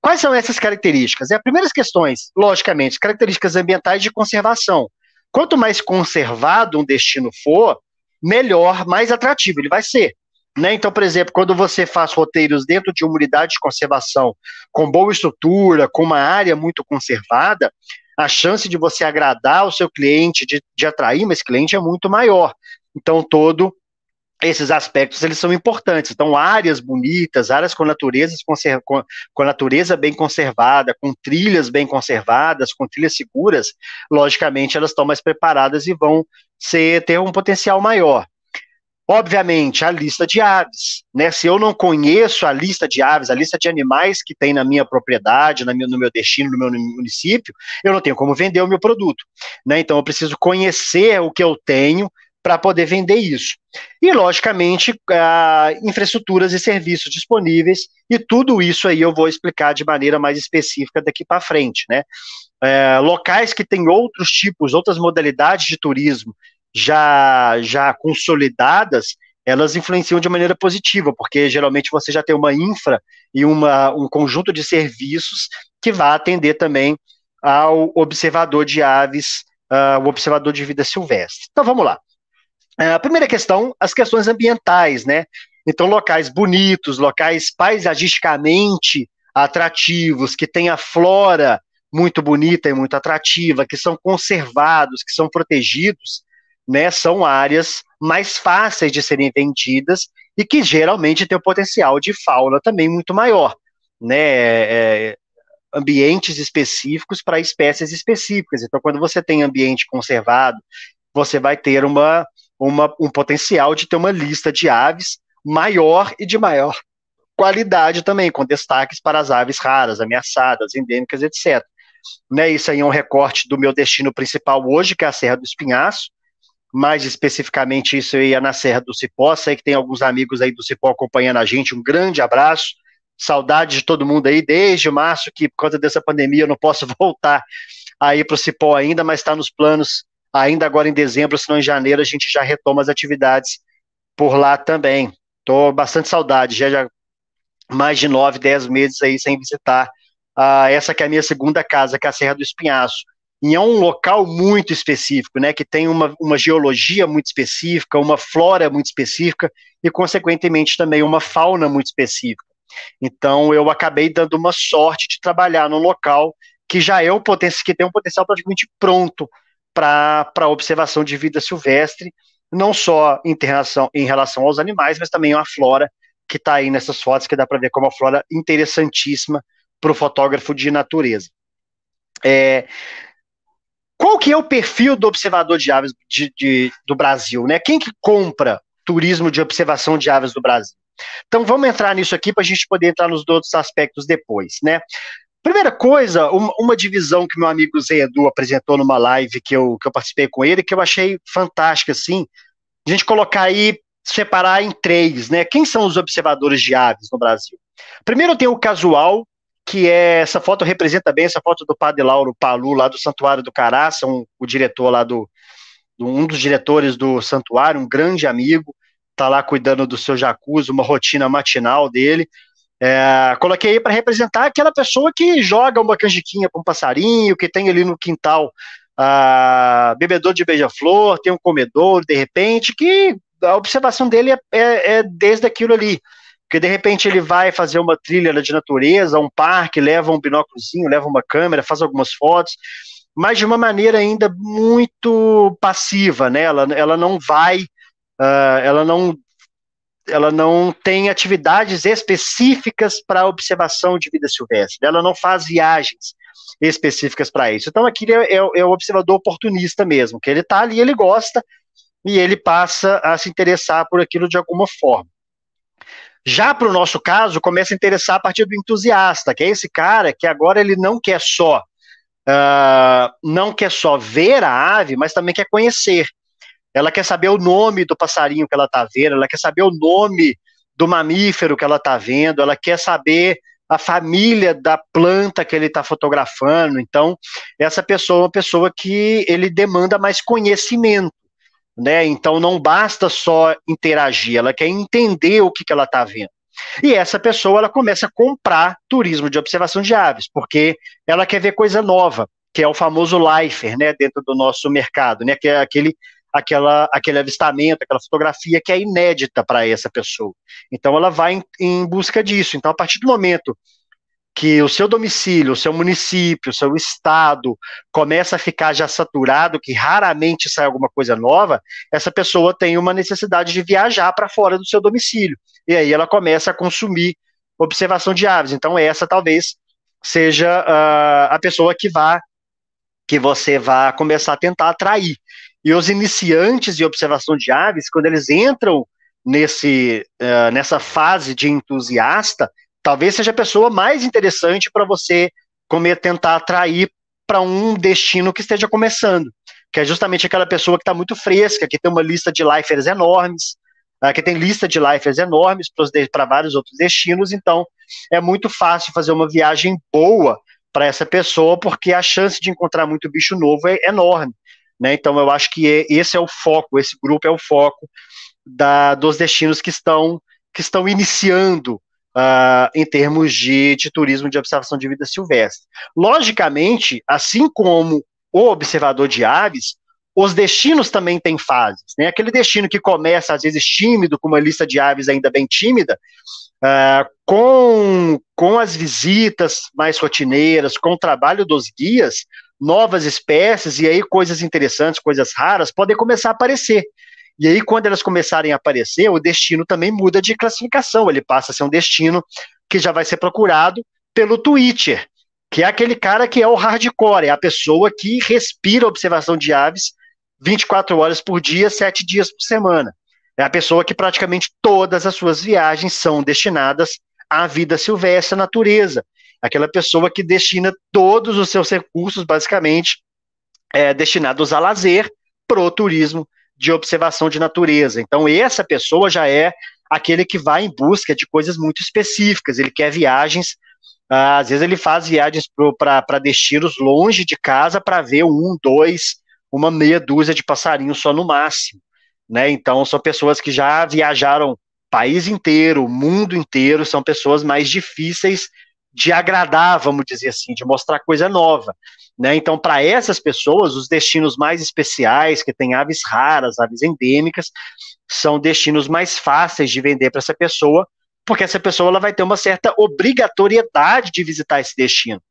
Quais são essas características? É, as primeiras questões, logicamente, características ambientais de conservação. Quanto mais conservado um destino for, melhor, mais atrativo, ele vai ser. Né? Então, por exemplo, quando você faz roteiros dentro de uma unidade de conservação com boa estrutura, com uma área muito conservada, a chance de você agradar o seu cliente, de, de atrair mais cliente é muito maior. Então, todo esses aspectos eles são importantes. Então, áreas bonitas, áreas com, naturezas com, com natureza bem conservada, com trilhas bem conservadas, com trilhas seguras, logicamente elas estão mais preparadas e vão ser, ter um potencial maior. Obviamente, a lista de aves. Né? Se eu não conheço a lista de aves, a lista de animais que tem na minha propriedade, na minha, no meu destino, no meu município, eu não tenho como vender o meu produto. Né? Então, eu preciso conhecer o que eu tenho, para poder vender isso. E, logicamente, infraestruturas e serviços disponíveis, e tudo isso aí eu vou explicar de maneira mais específica daqui para frente, né? É, locais que têm outros tipos, outras modalidades de turismo já, já consolidadas, elas influenciam de maneira positiva, porque geralmente você já tem uma infra e uma, um conjunto de serviços que vai atender também ao observador de aves, uh, o observador de vida silvestre. Então vamos lá. É, a primeira questão, as questões ambientais, né? Então, locais bonitos, locais paisagisticamente atrativos, que tem a flora muito bonita e muito atrativa, que são conservados, que são protegidos, né? São áreas mais fáceis de serem entendidas e que geralmente têm o um potencial de fauna também muito maior, né? É, é, ambientes específicos para espécies específicas. Então, quando você tem ambiente conservado, você vai ter uma uma, um potencial de ter uma lista de aves maior e de maior qualidade também, com destaques para as aves raras, ameaçadas, endêmicas, etc. Né, isso aí é um recorte do meu destino principal hoje, que é a Serra do Espinhaço, mais especificamente isso aí é na Serra do Cipó, sei que tem alguns amigos aí do Cipó acompanhando a gente, um grande abraço, saudade de todo mundo aí, desde março, que por causa dessa pandemia eu não posso voltar aí para o Cipó ainda, mas está nos planos ainda agora em dezembro, se não em janeiro, a gente já retoma as atividades por lá também. Estou bastante saudade, já, já mais de nove, dez meses aí sem visitar uh, essa que é a minha segunda casa, que é a Serra do Espinhaço. E é um local muito específico, né, que tem uma, uma geologia muito específica, uma flora muito específica e, consequentemente, também uma fauna muito específica. Então, eu acabei dando uma sorte de trabalhar num local que já é um potencial, que tem um potencial praticamente pronto para observação de vida silvestre, não só em relação, em relação aos animais, mas também a flora que está aí nessas fotos, que dá para ver como uma flora interessantíssima para o fotógrafo de natureza. É, qual que é o perfil do observador de aves de, de, do Brasil? Né? Quem que compra turismo de observação de aves do Brasil? Então vamos entrar nisso aqui para a gente poder entrar nos outros aspectos depois. Né? Primeira coisa, uma, uma, divisão que meu amigo Zé Edu apresentou numa live que eu, que eu participei com ele, que eu achei fantástica, assim, a gente colocar aí, separar em três, né? Quem são os observadores de aves no Brasil? Primeiro tem o casual, que é, essa foto representa bem essa foto do padre Lauro Palu, lá do Santuário do Caraça, um, o diretor lá do, um dos diretores do santuário, um grande amigo, tá lá cuidando do seu jacuzzi, uma rotina matinal dele. É, coloquei aí para representar aquela pessoa que joga uma canjiquinha com um passarinho, que tem ali no quintal ah, bebedor de beija-flor, tem um comedor, de repente, que a observação dele é, é, é desde aquilo ali. Porque de repente ele vai fazer uma trilha de natureza, um parque, leva um binóculozinho, leva uma câmera, faz algumas fotos, mas de uma maneira ainda muito passiva, né? Ela, ela não vai, uh, ela não ela não tem atividades específicas para observação de vida silvestre, né? ela não faz viagens específicas para isso. Então aqui é, é, é, o observador oportunista mesmo, que ele está ali, ele gosta e ele passa a se interessar por aquilo de alguma forma. Já para o nosso caso, começa a interessar a partir do entusiasta, que é esse cara que agora ele não quer só uh, não quer só ver a ave, mas também quer conhecer ela quer saber o nome do passarinho que ela está vendo, ela quer saber o nome do mamífero que ela está vendo, ela quer saber a família da planta que ele está fotografando. Então, essa pessoa é uma pessoa que ele demanda mais conhecimento. Né? Então, não basta só interagir, ela quer entender o que, que ela está vendo. E essa pessoa ela começa a comprar turismo de observação de aves, porque ela quer ver coisa nova, que é o famoso lifer, né, dentro do nosso mercado, né, que é aquele aquela, aquele avistamento, aquela fotografia que é inédita para essa pessoa. Então ela vai em, em, busca disso. Então, a partir do momento que o seu domicílio, o seu município, o seu estado começa a ficar já saturado, que raramente sai alguma coisa nova, essa pessoa tem uma necessidade de viajar para fora do seu domicílio. E aí ela começa a consumir observação de aves. Então, essa talvez seja uh, a pessoa que vá que você vá começar a tentar atrair. E os iniciantes de observação de aves, quando eles entram nesse, uh, nessa fase de entusiasta, talvez seja a pessoa mais interessante para você comer, tentar atrair para um destino que esteja começando, que é justamente aquela pessoa que está muito fresca, que tem uma lista de lifers enormes, uh, que tem lista de lifers enormes para vários outros destinos, então é muito fácil fazer uma viagem boa para essa pessoa, porque a chance de encontrar muito bicho novo é enorme. Né? Então, eu acho que é, esse é o foco, esse grupo é o foco da, dos destinos que estão, que estão iniciando uh, em termos de, de turismo de observação de vida silvestre. Logicamente, assim como o observador de aves, os destinos também têm fases. Né? Aquele destino que começa, às vezes, tímido, com uma lista de aves ainda bem tímida, Uh, com, com as visitas mais rotineiras, com o trabalho dos guias, novas espécies e aí coisas interessantes, coisas raras podem começar a aparecer. E aí, quando elas começarem a aparecer, o destino também muda de classificação. Ele passa a ser um destino que já vai ser procurado pelo Twitter, que é aquele cara que é o hardcore, é a pessoa que respira observação de aves 24 horas por dia, 7 dias por semana. É a pessoa que praticamente todas as suas viagens são destinadas à vida silvestre, à natureza aquela pessoa que destina todos os seus recursos, basicamente, é, destinados a lazer para o turismo de observação de natureza. Então, essa pessoa já é aquele que vai em busca de coisas muito específicas, ele quer viagens ah, às vezes ele faz viagens para destinos longe de casa para ver um, dois, uma meia dúzia de passarinhos só no máximo. Né? Então, são pessoas que já viajaram o país inteiro, o mundo inteiro, são pessoas mais difíceis de agradar, vamos dizer assim, de mostrar coisa nova. Né? Então, para essas pessoas, os destinos mais especiais, que têm aves raras, aves endêmicas, são destinos mais fáceis de vender para essa pessoa, porque essa pessoa ela vai ter uma certa obrigatoriedade de visitar esse destino.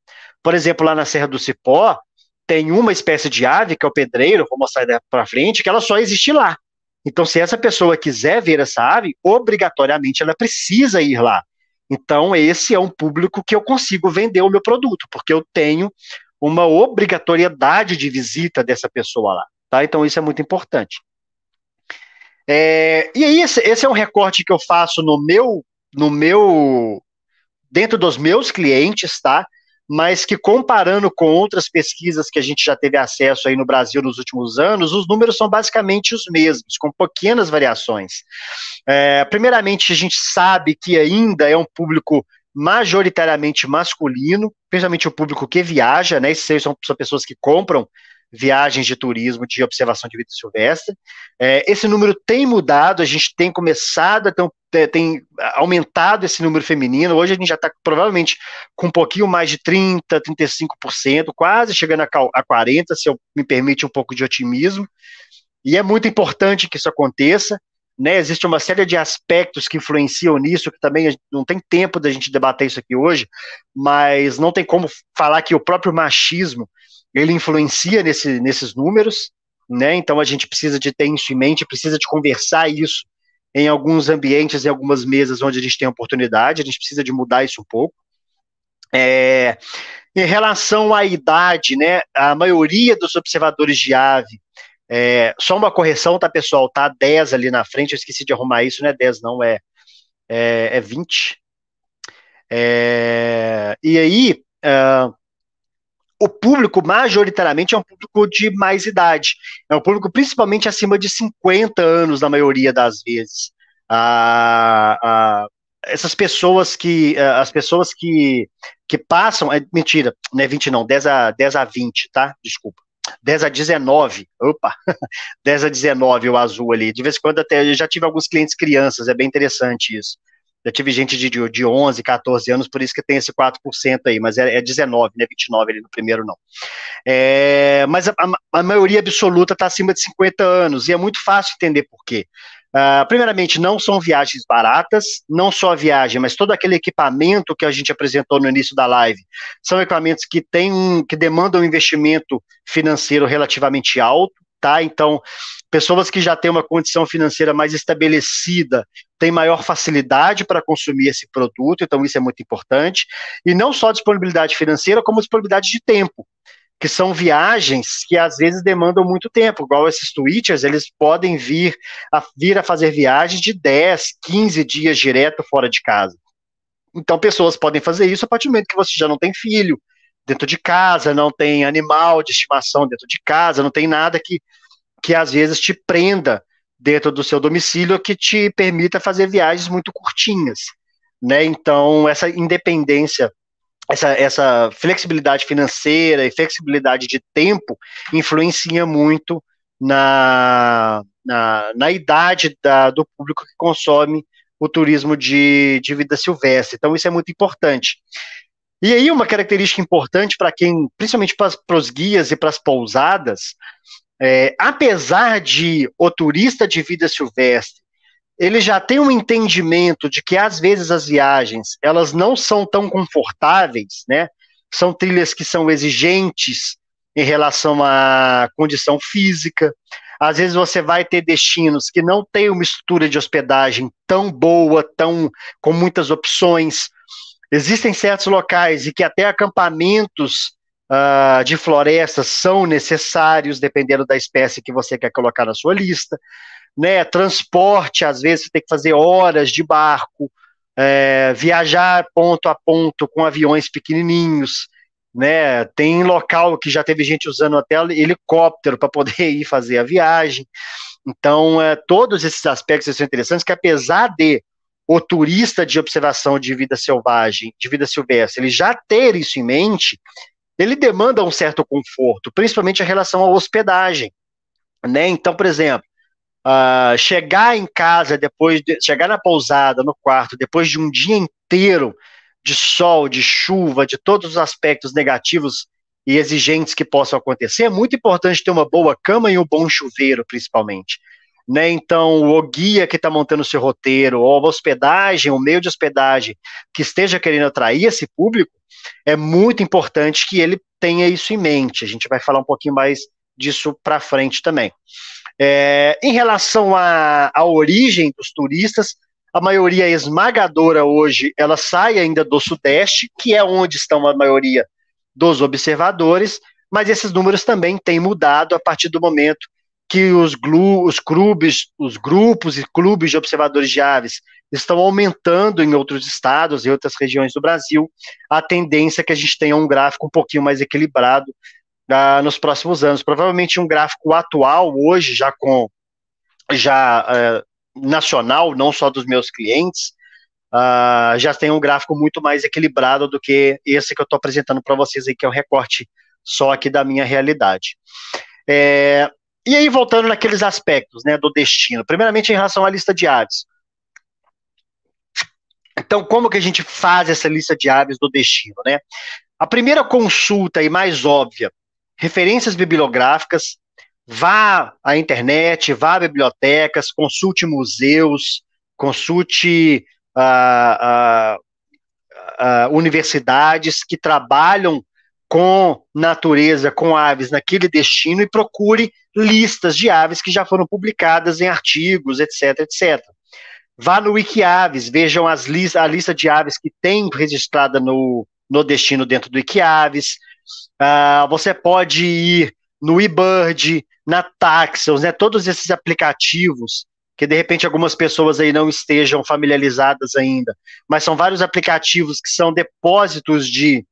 Por exemplo, lá na Serra do Cipó, tem uma espécie de ave, que é o pedreiro, vou mostrar para frente, que ela só existe lá. Então, se essa pessoa quiser ver essa ave, obrigatoriamente ela precisa ir lá. Então, esse é um público que eu consigo vender o meu produto, porque eu tenho uma obrigatoriedade de visita dessa pessoa lá. Tá? Então, isso é muito importante. É, e aí, esse, esse, é um recorte que eu faço no meu, no meu, dentro dos meus clientes, tá? mas que comparando com outras pesquisas que a gente já teve acesso aí no Brasil nos últimos anos, os números são basicamente os mesmos, com pequenas variações. É, primeiramente, a gente sabe que ainda é um público majoritariamente masculino, principalmente o público que viaja, né? Esses são pessoas que compram viagens de turismo, de observação de vida silvestre. É, esse número tem mudado, a gente tem começado a é, tem aumentado esse número feminino. Hoje a gente já está provavelmente com um pouquinho mais de 30%, 35%, quase chegando a, a 40%, se eu, me permite um pouco de otimismo. E é muito importante que isso aconteça. Né, existe uma série de aspectos que influenciam nisso, que também não tem tempo da gente debater isso aqui hoje, mas não tem como falar que o próprio machismo ele influencia nesse, nesses números, né? Então a gente precisa de ter isso em mente, precisa de conversar isso em alguns ambientes, em algumas mesas onde a gente tem oportunidade, a gente precisa de mudar isso um pouco. É, em relação à idade, né, a maioria dos observadores de ave, é, só uma correção, tá, pessoal, tá 10 ali na frente, eu esqueci de arrumar isso, não é 10 não, é, é, é 20. É, e aí, uh, o público, majoritariamente, é um público de mais idade. É um público principalmente acima de 50 anos, na maioria das vezes. Ah, ah, essas pessoas que. Ah, as pessoas que, que passam. É, mentira, não é 20, não, 10 a, 10 a 20, tá? Desculpa. 10 a 19, opa, 10 a 19 o azul ali, de vez em quando até, eu já tive alguns clientes crianças, é bem interessante isso, eu tive gente de, de 11, 14 anos, por isso que tem esse 4% aí, mas é, é 19, né? 29 ali no primeiro não. É, mas a, a, maioria absoluta está acima de 50 anos, e é muito fácil entender por quê. Uh, primeiramente, não são viagens baratas, não só a viagem, mas todo aquele equipamento que a gente apresentou no início da live são equipamentos que, tem, que demandam um investimento financeiro relativamente alto tá? Então, pessoas que já têm uma condição financeira mais estabelecida têm maior facilidade para consumir esse produto, então isso é muito importante. E não só disponibilidade financeira, como disponibilidade de tempo, que são viagens que às vezes demandam muito tempo, igual esses tweeters, eles podem vir a, vir a fazer viagens de 10, 15 dias direto fora de casa. Então, pessoas podem fazer isso a partir do momento que você já não tem filho, dentro de casa, não tem animal de estimação dentro de casa, não tem nada que, que às vezes te prenda dentro do seu domicílio que te permita fazer viagens muito curtinhas, né? Então, essa independência, essa, essa flexibilidade financeira e flexibilidade de tempo influencia muito na, na, na idade da, do público que consome o turismo de, de vida silvestre. Então, isso é muito importante. E aí, uma característica importante para quem, principalmente para os guias e para as pousadas, é, apesar de o turista de vida silvestre, ele já tem um entendimento de que às vezes as viagens elas não são tão confortáveis, né? São trilhas que são exigentes em relação à condição física. Às vezes você vai ter destinos que não têm uma estrutura de hospedagem tão boa, tão com muitas opções. Existem certos locais e que até acampamentos uh, de florestas são necessários, dependendo da espécie que você quer colocar na sua lista. Né? Transporte, às vezes, você tem que fazer horas de barco, é, viajar ponto a ponto com aviões pequenininhos. Né? Tem local que já teve gente usando até helicóptero para poder ir fazer a viagem. Então, é, todos esses aspectos são interessantes, que apesar de o turista de observação de vida selvagem, de vida silvestre, ele já ter isso em mente, ele demanda um certo conforto, principalmente em relação à hospedagem, né? Então, por exemplo, uh, chegar em casa depois, de, chegar na pousada, no quarto, depois de um dia inteiro de sol, de chuva, de todos os aspectos negativos e exigentes que possam acontecer, é muito importante ter uma boa cama e um bom chuveiro, principalmente né? Então, o guia que está montando seu roteiro, ou a hospedagem, o meio de hospedagem que esteja querendo atrair esse público, é muito importante que ele tenha isso em mente. A gente vai falar um pouquinho mais disso para frente também. É, em relação à origem dos turistas, a maioria esmagadora hoje, ela sai ainda do Sudeste, que é onde estão a maioria dos observadores, mas esses números também têm mudado a partir do momento que os, glu, os clubes, os grupos e clubes de observadores de aves estão aumentando em outros estados e outras regiões do Brasil, a tendência é que a gente tenha um gráfico um pouquinho mais equilibrado ah, nos próximos anos. Provavelmente um gráfico atual hoje, já com já eh, nacional, não só dos meus clientes, ah, já tem um gráfico muito mais equilibrado do que esse que eu estou apresentando para vocês aí, que é o um recorte só aqui da minha realidade. É, e aí, voltando naqueles aspectos né, do destino, primeiramente em relação à lista de aves. Então, como que a gente faz essa lista de aves do destino? Né? A primeira consulta e mais óbvia, referências bibliográficas, vá à internet, vá a bibliotecas, consulte museus, consulte uh, uh, uh, universidades que trabalham com natureza, com aves naquele destino e procure listas de aves que já foram publicadas em artigos, etc, etc. Vá no Wikiaves, vejam as li a lista de aves que tem registrada no, no destino dentro do Wikiaves. Uh, você pode ir no eBird, na Taxons, né, todos esses aplicativos que de repente algumas pessoas aí não estejam familiarizadas ainda, mas são vários aplicativos que são depósitos de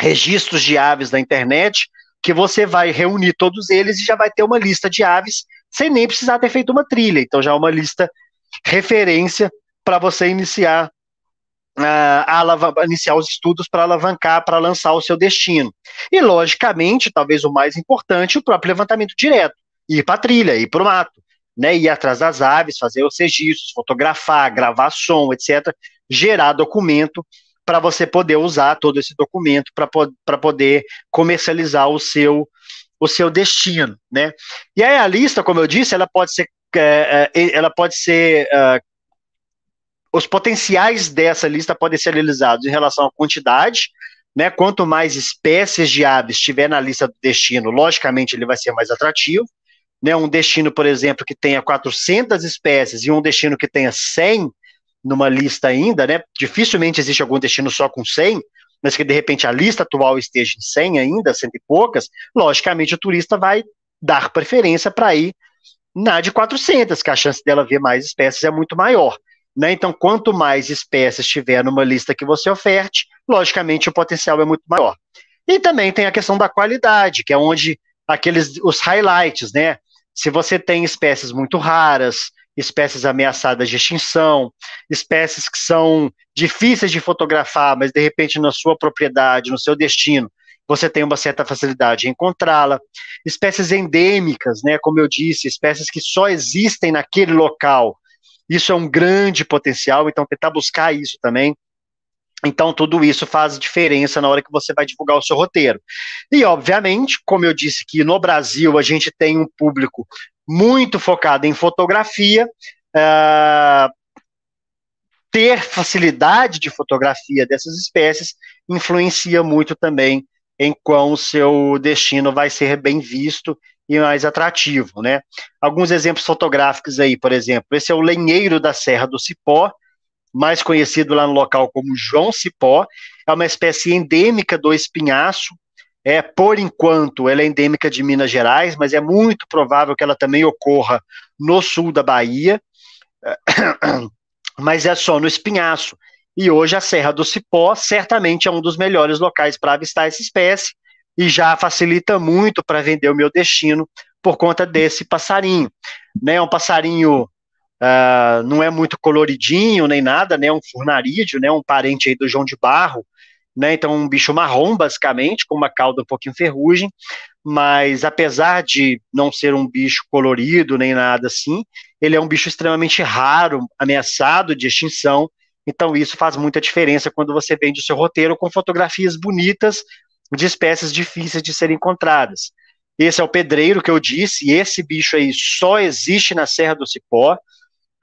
registros de aves na internet, que você vai reunir todos eles e já vai ter uma lista de aves sem nem precisar ter feito uma trilha. Então já é uma lista referência para você iniciar uh, iniciar os estudos para alavancar, para lançar o seu destino. E, logicamente, talvez o mais importante, o próprio levantamento direto. Ir para a trilha, ir para o mato, né? ir atrás das aves, fazer os registros, fotografar, gravar som, etc. Gerar documento para você poder usar todo esse documento para poder comercializar o seu o seu destino, né? E aí a lista, como eu disse, ela pode ser é, é ela pode ser é, os potenciais dessa lista podem ser analisados em relação à quantidade, né? Quanto mais espécies de aves tiver na lista do destino, logicamente ele vai ser mais atrativo. Né, um destino, por exemplo, que tenha 400 espécies e um destino que tenha 100, numa lista ainda, né? Dificilmente existe algum destino só com 100, mas que de repente a lista atual esteja em 100 ainda, cento e poucas, logicamente o turista vai dar preferência para ir na de 400, que a chance dela ver mais espécies é muito maior. Né? Então, quanto mais espécies tiver numa lista que você oferte, logicamente o potencial é muito maior. E também tem a questão da qualidade, que é onde aqueles os highlights, né? Se você tem espécies muito raras, espécies ameaçadas de extinção, espécies que são difíceis de fotografar, mas de repente na sua propriedade, no seu destino, você tem uma certa facilidade em encontrá-la. Espécies endêmicas, né, como eu disse, espécies que só existem naquele local. Isso é um grande potencial, então tentar buscar isso também. Então, tudo isso faz diferença na hora que você vai divulgar o seu roteiro. E, obviamente, como eu disse que no Brasil a gente tem um público muito focada em fotografia, uh, ter facilidade de fotografia dessas espécies influencia muito também em quão o seu destino vai ser bem visto e mais atrativo, né? Alguns exemplos fotográficos aí, por exemplo, esse é o lenheiro da Serra do Cipó, mais conhecido lá no local como João Cipó, é uma espécie endêmica do espinhaço, é, por enquanto, ela é endêmica de Minas Gerais, mas é muito provável que ela também ocorra no sul da Bahia, mas é só no espinhaço. E hoje a Serra do Cipó certamente é um dos melhores locais para avistar essa espécie e já facilita muito para vender o meu destino por conta desse passarinho. Né, um passarinho Uh, não é muito coloridinho nem nada, né? Um furnarídeo, né? Um parente aí do João de Barro, né? Então, um bicho marrom, basicamente, com uma cauda um pouquinho ferrugem, mas apesar de não ser um bicho colorido nem nada assim, ele é um bicho extremamente raro, ameaçado de extinção. Então, isso faz muita diferença quando você vende o seu roteiro com fotografias bonitas de espécies difíceis de serem encontradas. Esse é o pedreiro que eu disse, e esse bicho aí só existe na Serra do Cipó,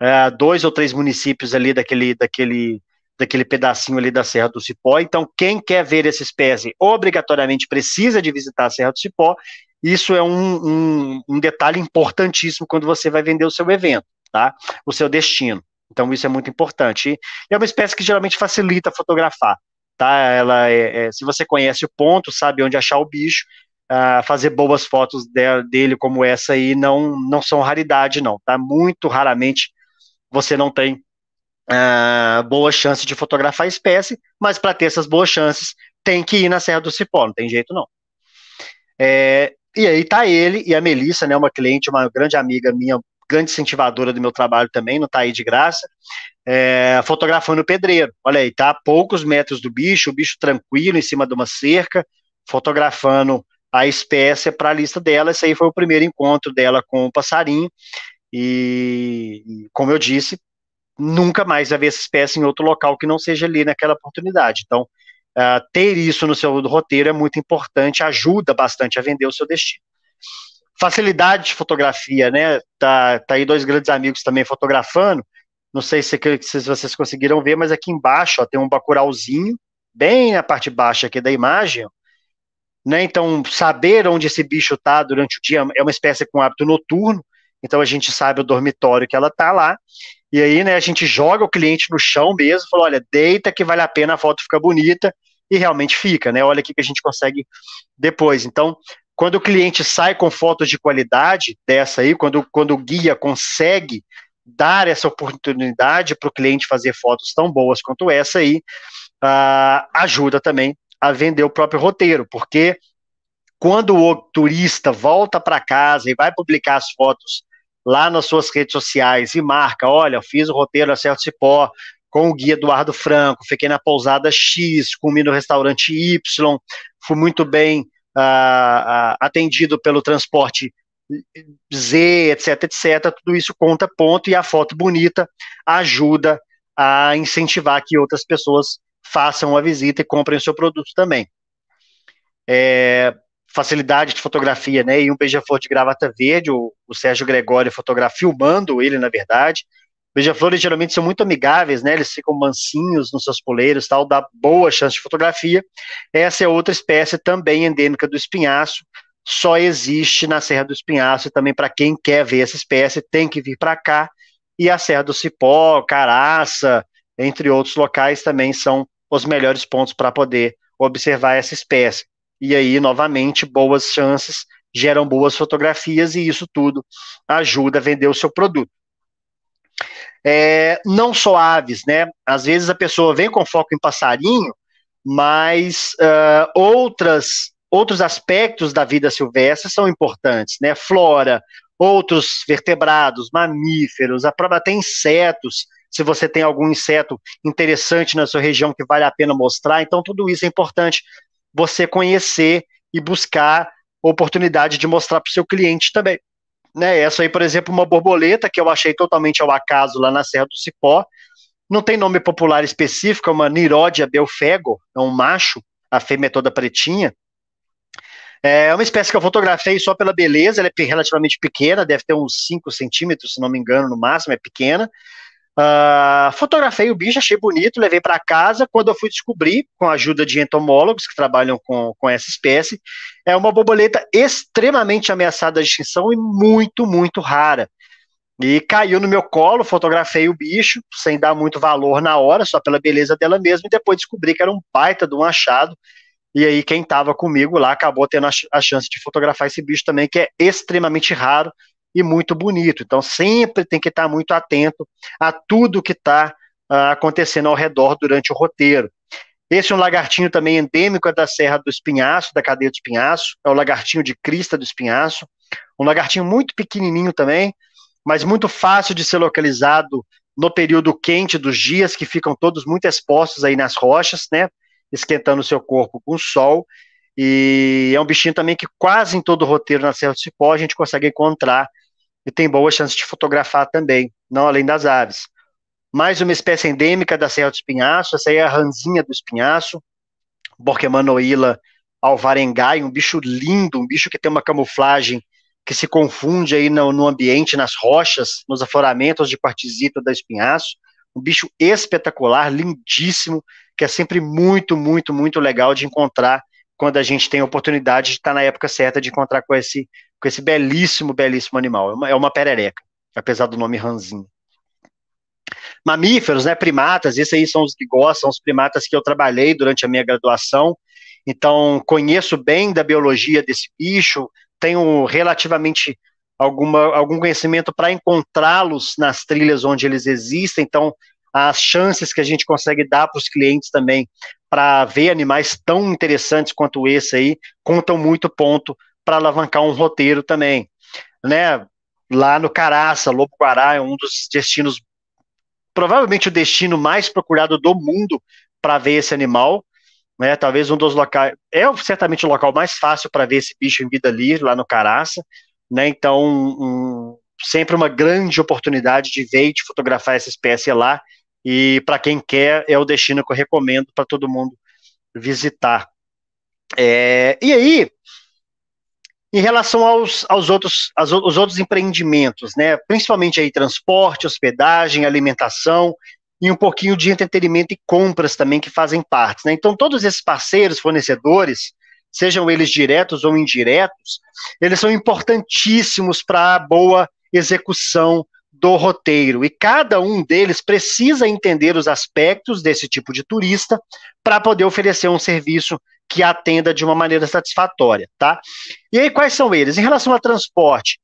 é, dois ou três municípios ali daquele, daquele daquele pedacinho ali da Serra do Cipó. Então, quem quer ver essa espécie obrigatoriamente precisa de visitar a Serra do Cipó. Isso é um, um, um detalhe importantíssimo quando você vai vender o seu evento, tá? O seu destino. Então, isso é muito importante. E é uma espécie que geralmente facilita fotografar, tá? Ela é, é, se você conhece o ponto, sabe onde achar o bicho, uh, fazer boas fotos de, dele como essa aí não, não são raridade, não, tá? Muito raramente você não tem ah, boa chance de fotografar a espécie, mas para ter essas boas chances, tem que ir na Serra do Cipó, não tem jeito não. É, e aí tá ele e a Melissa, né, uma cliente, uma grande amiga minha, grande incentivadora do meu trabalho também, não tá aí de graça, é, fotografando o pedreiro. Olha aí, tá a poucos metros do bicho, o bicho tranquilo em cima de uma cerca, fotografando a espécie para a lista dela. Esse aí foi o primeiro encontro dela com o passarinho. E, como eu disse, nunca mais haver essa espécie em outro local que não seja ali naquela oportunidade. Então, uh, ter isso no seu roteiro é muito importante, ajuda bastante a vender o seu destino. Facilidade de fotografia, né? Tá, tá aí dois grandes amigos também fotografando. Não sei se, se vocês conseguiram ver, mas aqui embaixo ó, tem um bacurauzinho, bem na parte baixa aqui da imagem. Né? Então, saber onde esse bicho está durante o dia é uma espécie com hábito noturno. Então, a gente sabe o dormitório que ela está lá. E aí, né, a gente joga o cliente no chão mesmo, fala, olha, deita que vale a pena, a foto fica bonita, e realmente fica, né? Olha o que a gente consegue depois. Então, quando o cliente sai com fotos de qualidade dessa aí, quando, quando o guia consegue dar essa oportunidade para o cliente fazer fotos tão boas quanto essa aí, uh, ajuda também a vender o próprio roteiro, porque quando o turista volta para casa e vai publicar as fotos lá nas suas redes sociais e marca, olha, fiz o roteiro Acerto Cipó com o guia Eduardo Franco, fiquei na pousada X, comi no restaurante Y, fui muito bem uh, atendido pelo transporte Z, etc, etc, tudo isso conta ponto e a foto bonita ajuda a incentivar que outras pessoas façam a visita e comprem o seu produto também. É, facilidade de fotografia, né? E um beija-flor de gravata verde, o, o Sérgio Gregório fotografia filmando ele, na verdade. Beija-flores geralmente são muito amigáveis, né? Eles ficam mansinhos nos seus poleiros, tal, dá boa chance de fotografia. Essa é outra espécie também endêmica do espinhaço, só existe na Serra do Espinhaço e também para quem quer ver essa espécie tem que vir para cá. E a Serra do Cipó, Caraça, entre outros locais também são os melhores pontos para poder observar essa espécie. E aí, novamente, boas chances geram boas fotografias e isso tudo ajuda a vender o seu produto. É, não só aves, né? Às vezes a pessoa vem com foco em passarinho, mas uh, outras, outros aspectos da vida silvestre são importantes, né? Flora, outros vertebrados, mamíferos, a própria até insetos. Se você tem algum inseto interessante na sua região que vale a pena mostrar, então tudo isso é importante você conhecer e buscar oportunidade de mostrar para o seu cliente também. Né? Essa aí, por exemplo, uma borboleta que eu achei totalmente ao acaso lá na Serra do Cipó. Não tem nome popular específico, é uma Niródia belfego, é um macho, a fêmea é toda pretinha. É uma espécie que eu fotografei só pela beleza, ela é relativamente pequena, deve ter uns 5 centímetros, se não me engano, no máximo, é pequena. Uh, fotografei o bicho, achei bonito, levei para casa. Quando eu fui descobrir, com a ajuda de entomólogos que trabalham com, com essa espécie, é uma borboleta extremamente ameaçada de extinção e muito, muito rara. E caiu no meu colo, fotografei o bicho, sem dar muito valor na hora, só pela beleza dela mesma, e depois descobri que era um baita de um achado. E aí, quem estava comigo lá acabou tendo a, a chance de fotografar esse bicho também, que é extremamente raro e muito bonito. Então, sempre tem que estar muito atento a tudo que está ah, acontecendo ao redor durante o roteiro. Esse é um lagartinho também endêmico é da Serra do Espinhaço, da cadeia do Espinhaço, é o lagartinho de crista do Espinhaço, um lagartinho muito pequenininho também, mas muito fácil de ser localizado no período quente dos dias, que ficam todos muito expostos aí nas rochas, né, esquentando o seu corpo com o sol, e é um bichinho também que quase em todo o roteiro na Serra do Cipó a gente consegue encontrar e tem boas chances de fotografar também, não além das aves. Mais uma espécie endêmica da Serra do Espinhaço, essa aí é a ranzinha do espinhaço, Borquemanoila alvarengai, um bicho lindo, um bicho que tem uma camuflagem que se confunde aí no, no ambiente, nas rochas, nos afloramentos de partizita da espinhaço, um bicho espetacular, lindíssimo, que é sempre muito, muito, muito legal de encontrar quando a gente tem a oportunidade de estar na época certa de encontrar com esse com esse belíssimo, belíssimo animal. É uma, é uma perereca, apesar do nome ranzinho. Mamíferos, né, primatas, esses aí são os que gostam, os primatas que eu trabalhei durante a minha graduação, então conheço bem da biologia desse bicho, tenho relativamente alguma, algum conhecimento para encontrá-los nas trilhas onde eles existem, então as chances que a gente consegue dar para os clientes também para ver animais tão interessantes quanto esse aí contam muito ponto para alavancar um roteiro também, né? Lá no Caraça, Lobo Guará é um dos destinos, provavelmente o destino mais procurado do mundo para ver esse animal, né? Talvez um dos locais, é certamente o local mais fácil para ver esse bicho em vida ali, lá no Caraça, né? Então, um, sempre uma grande oportunidade de ver e de fotografar essa espécie lá. E para quem quer, é o destino que eu recomendo para todo mundo visitar. É, e aí, em relação aos, aos outros, aos, outros empreendimentos, né? principalmente aí transporte, hospedagem, alimentação e um pouquinho de entretenimento e compras também que fazem parte. Né? Então, todos esses parceiros, fornecedores, sejam eles diretos ou indiretos, eles são importantíssimos para a boa execução do roteiro. E cada um deles precisa entender os aspectos desse tipo de turista para poder oferecer um serviço que atenda de uma maneira satisfatória, tá? E aí, quais são eles? Em relação a transporte,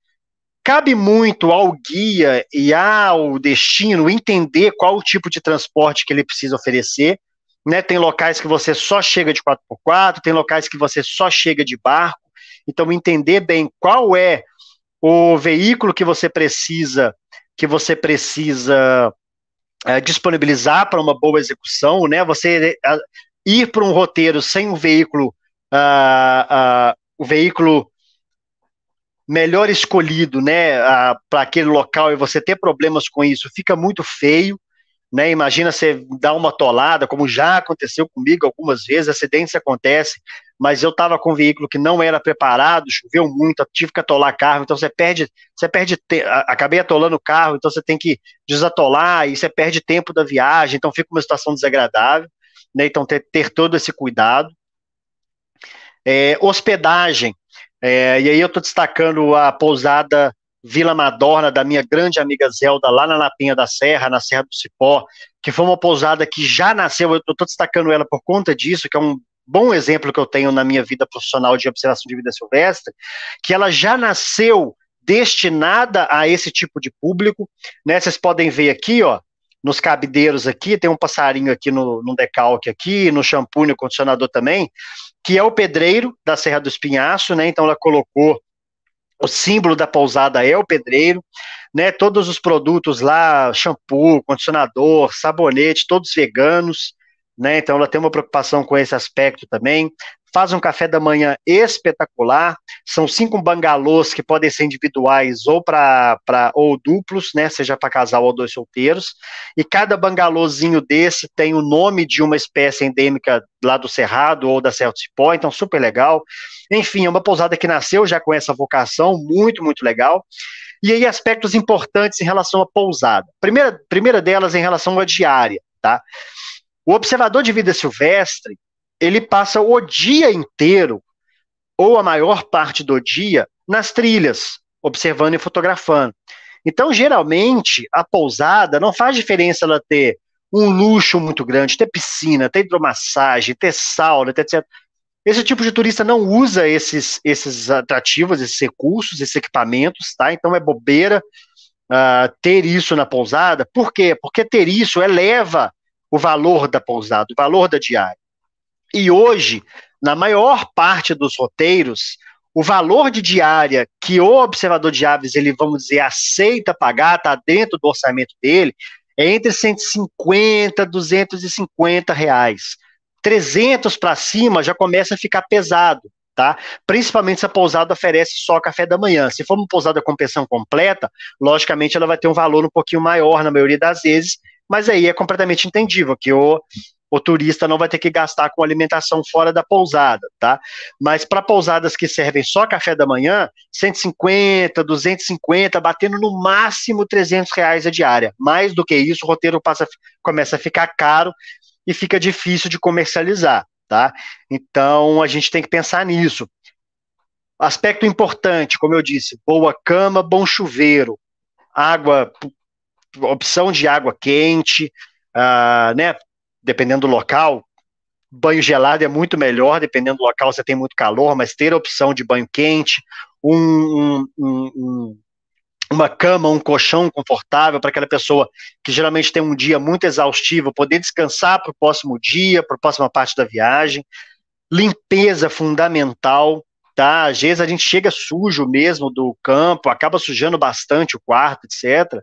cabe muito ao guia e ao destino entender qual o tipo de transporte que ele precisa oferecer, né? Tem locais que você só chega de 4x4, tem locais que você só chega de barco, então entender bem qual é o veículo que você precisa que você precisa é, disponibilizar para uma boa execução, né? Você eh, ir para um roteiro sem um veículo, uh, uh, o veículo melhor escolhido, né, uh, para aquele local e você ter problemas com isso, fica muito feio, né? Imagina você dar uma tolada, como já aconteceu comigo algumas vezes, acidentes acontecem, mas eu estava com um veículo que não era preparado, choveu muito, tive que atolar carro, então você perde, você perde, te... acabei atolando o carro, então você tem que desatolar e você perde tempo da viagem, então fica uma situação desagradável né? Então, ter, ter todo esse cuidado. É, hospedagem. É, e aí eu estou destacando a pousada Vila Madorna, da minha grande amiga Zelda, lá na Lapinha da Serra, na Serra do Cipó, que foi uma pousada que já nasceu, eu estou destacando ela por conta disso, que é um bom exemplo que eu tenho na minha vida profissional de observação de vida silvestre, que ela já nasceu destinada a esse tipo de público, né? Vocês podem ver aqui, ó, nos cabideiros aqui, tem um passarinho aqui no, no decalque aqui, no shampoo e no condicionador também, que é o pedreiro da Serra do Espinhaço, né? Então ela colocou o símbolo da pousada é o pedreiro, né? Todos os produtos lá, shampoo, condicionador, sabonete, todos veganos, né? Então ela tem uma preocupação com esse aspecto também faz um café da manhã espetacular. São cinco bangalôs que podem ser individuais ou para ou duplos, né, seja para casal ou dois solteiros. E cada bangalôzinho desse tem o nome de uma espécie endêmica lá do Cerrado ou da Serra do Cipó, então super legal. Enfim, é uma pousada que nasceu já com essa vocação, muito, muito legal. E aí aspectos importantes em relação à pousada. Primeira, primeira delas é em relação à diária, tá? O observador de vida silvestre, ele passa o dia inteiro, ou a maior parte do dia, nas trilhas, observando e fotografando. Então, geralmente, a pousada não faz diferença ela ter um luxo muito grande, ter piscina, ter hidromassagem, ter sauna, etc. Esse tipo de turista não usa esses, esses atrativos, esses recursos, esses equipamentos, tá? Então é bobeira uh, ter isso na pousada. Por quê? Porque ter isso eleva o valor da pousada, o valor da diária. E hoje, na maior parte dos roteiros, o valor de diária que o observador de aves, ele, vamos dizer, aceita pagar, está dentro do orçamento dele, é entre 150 e 250 reais. 300 para cima já começa a ficar pesado, tá? Principalmente se a pousada oferece só café da manhã. Se for uma pousada com pensão completa, logicamente ela vai ter um valor um pouquinho maior na maioria das vezes, mas aí é completamente entendível que o o turista não vai ter que gastar com alimentação fora da pousada, tá? Mas para pousadas que servem só café da manhã, 150, 250, batendo no máximo 300 reais a diária. Mais do que isso, o roteiro passa, começa a ficar caro e fica difícil de comercializar, tá? Então a gente tem que pensar nisso. Aspecto importante, como eu disse, boa cama, bom chuveiro, água, opção de água quente, Uh, né, dependendo do local, banho gelado é muito melhor, dependendo do local você tem muito calor, mas ter a opção de banho quente, um, um, um, uma cama, um colchão confortável para aquela pessoa que geralmente tem um dia muito exaustivo, poder descansar para o próximo dia, para a próxima parte da viagem. Limpeza fundamental, tá? Às vezes a gente chega sujo mesmo do campo, acaba sujando bastante o quarto, etc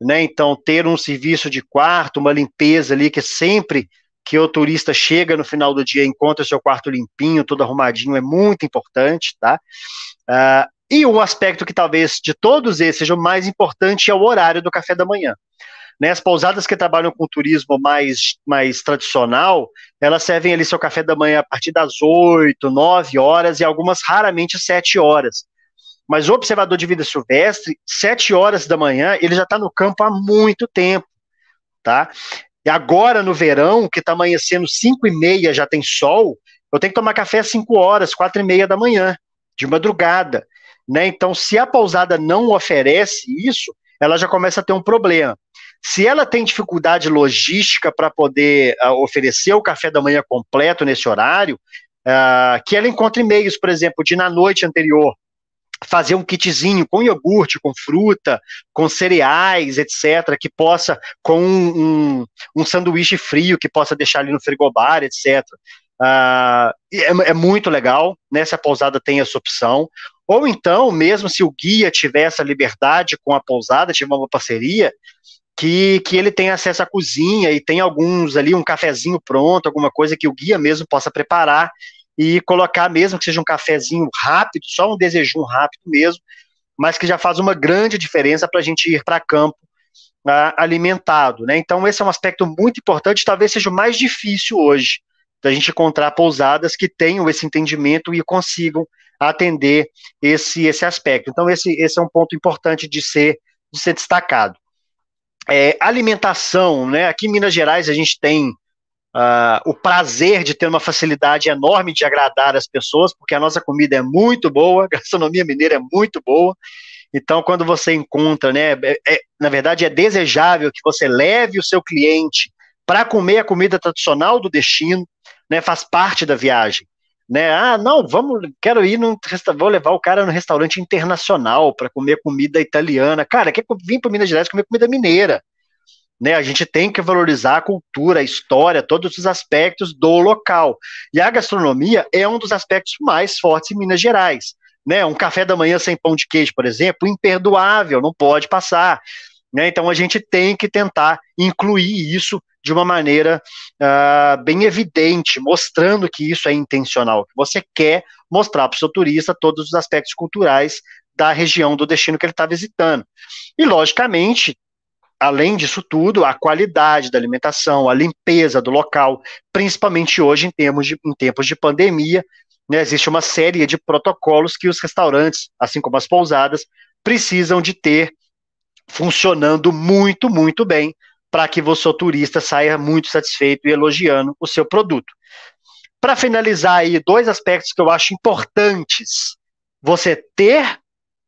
né? Então, ter um serviço de quarto, uma limpeza ali, que sempre que o turista chega no final do dia encontra seu quarto limpinho, todo arrumadinho, é muito importante, tá? Uh, e um aspecto que talvez de todos esses seja o mais importante é o horário do café da manhã. Né, as pousadas que trabalham com turismo mais, mais tradicional, elas servem ali seu café da manhã a partir das 8, 9 horas e algumas raramente às 7 horas. Mas o observador de vida silvestre, sete horas da manhã, ele já está no campo há muito tempo, tá? E agora no verão, que está amanhecendo cinco e meia, já tem sol, eu tenho que tomar café às cinco horas, quatro e meia da manhã, de madrugada, né? Então, se a pousada não oferece isso, ela já começa a ter um problema. Se ela tem dificuldade logística para poder uh, oferecer o café da manhã completo nesse horário, uh, que ela encontre meios, por exemplo, de na noite anterior fazer um kitzinho com iogurte, com fruta, com cereais, etc., que possa, com um, um, um sanduíche frio que possa deixar ali no frigobar, etc. Uh, ah, é, é, muito legal, né? Se a pousada tem essa opção. Ou então, mesmo se o guia tiver essa liberdade com a pousada, tiver uma parceria, que, que ele tenha acesso à cozinha e tem alguns ali, um cafezinho pronto, alguma coisa que o guia mesmo possa preparar e colocar mesmo que seja um cafezinho rápido, só um desejum rápido mesmo, mas que já faz uma grande diferença para a gente ir para campo ah, alimentado, né? Então esse é um aspecto muito importante, talvez seja o mais difícil hoje da gente encontrar pousadas que tenham esse entendimento e consigam atender esse esse aspecto. Então esse esse é um ponto importante de ser de ser destacado. É, alimentação, né? Aqui em Minas Gerais a gente tem uh, o prazer de ter uma facilidade enorme de agradar as pessoas, porque a nossa comida é muito boa, a gastronomia mineira é muito boa. Então, quando você encontra, né, é, é na verdade é desejável que você leve o seu cliente para comer a comida tradicional do destino, né, faz parte da viagem. Né? Ah, não, vamos, quero ir num vou levar o cara no restaurante internacional para comer comida italiana. Cara, quer vir para Minas Gerais comer comida mineira. Né? A gente tem que valorizar a cultura, a história, todos os aspectos do local. E a gastronomia é um dos aspectos mais fortes em Minas Gerais. Né? Um café da manhã sem pão de queijo, por exemplo, imperdoável, não pode passar. Né? Então a gente tem que tentar incluir isso de uma maneira uh, bem evidente, mostrando que isso é intencional. Você quer mostrar para o seu turista todos os aspectos culturais da região do destino que ele está visitando. E, logicamente, além disso tudo, a qualidade da alimentação, a limpeza do local, principalmente hoje em, termos de, em tempos de pandemia, né, existe uma série de protocolos que os restaurantes, assim como as pousadas, precisam de ter funcionando muito, muito bem para que você, o turista, saia muito satisfeito e elogiando o seu produto. Para finalizar aí, dois aspectos que eu acho importantes. Você ter,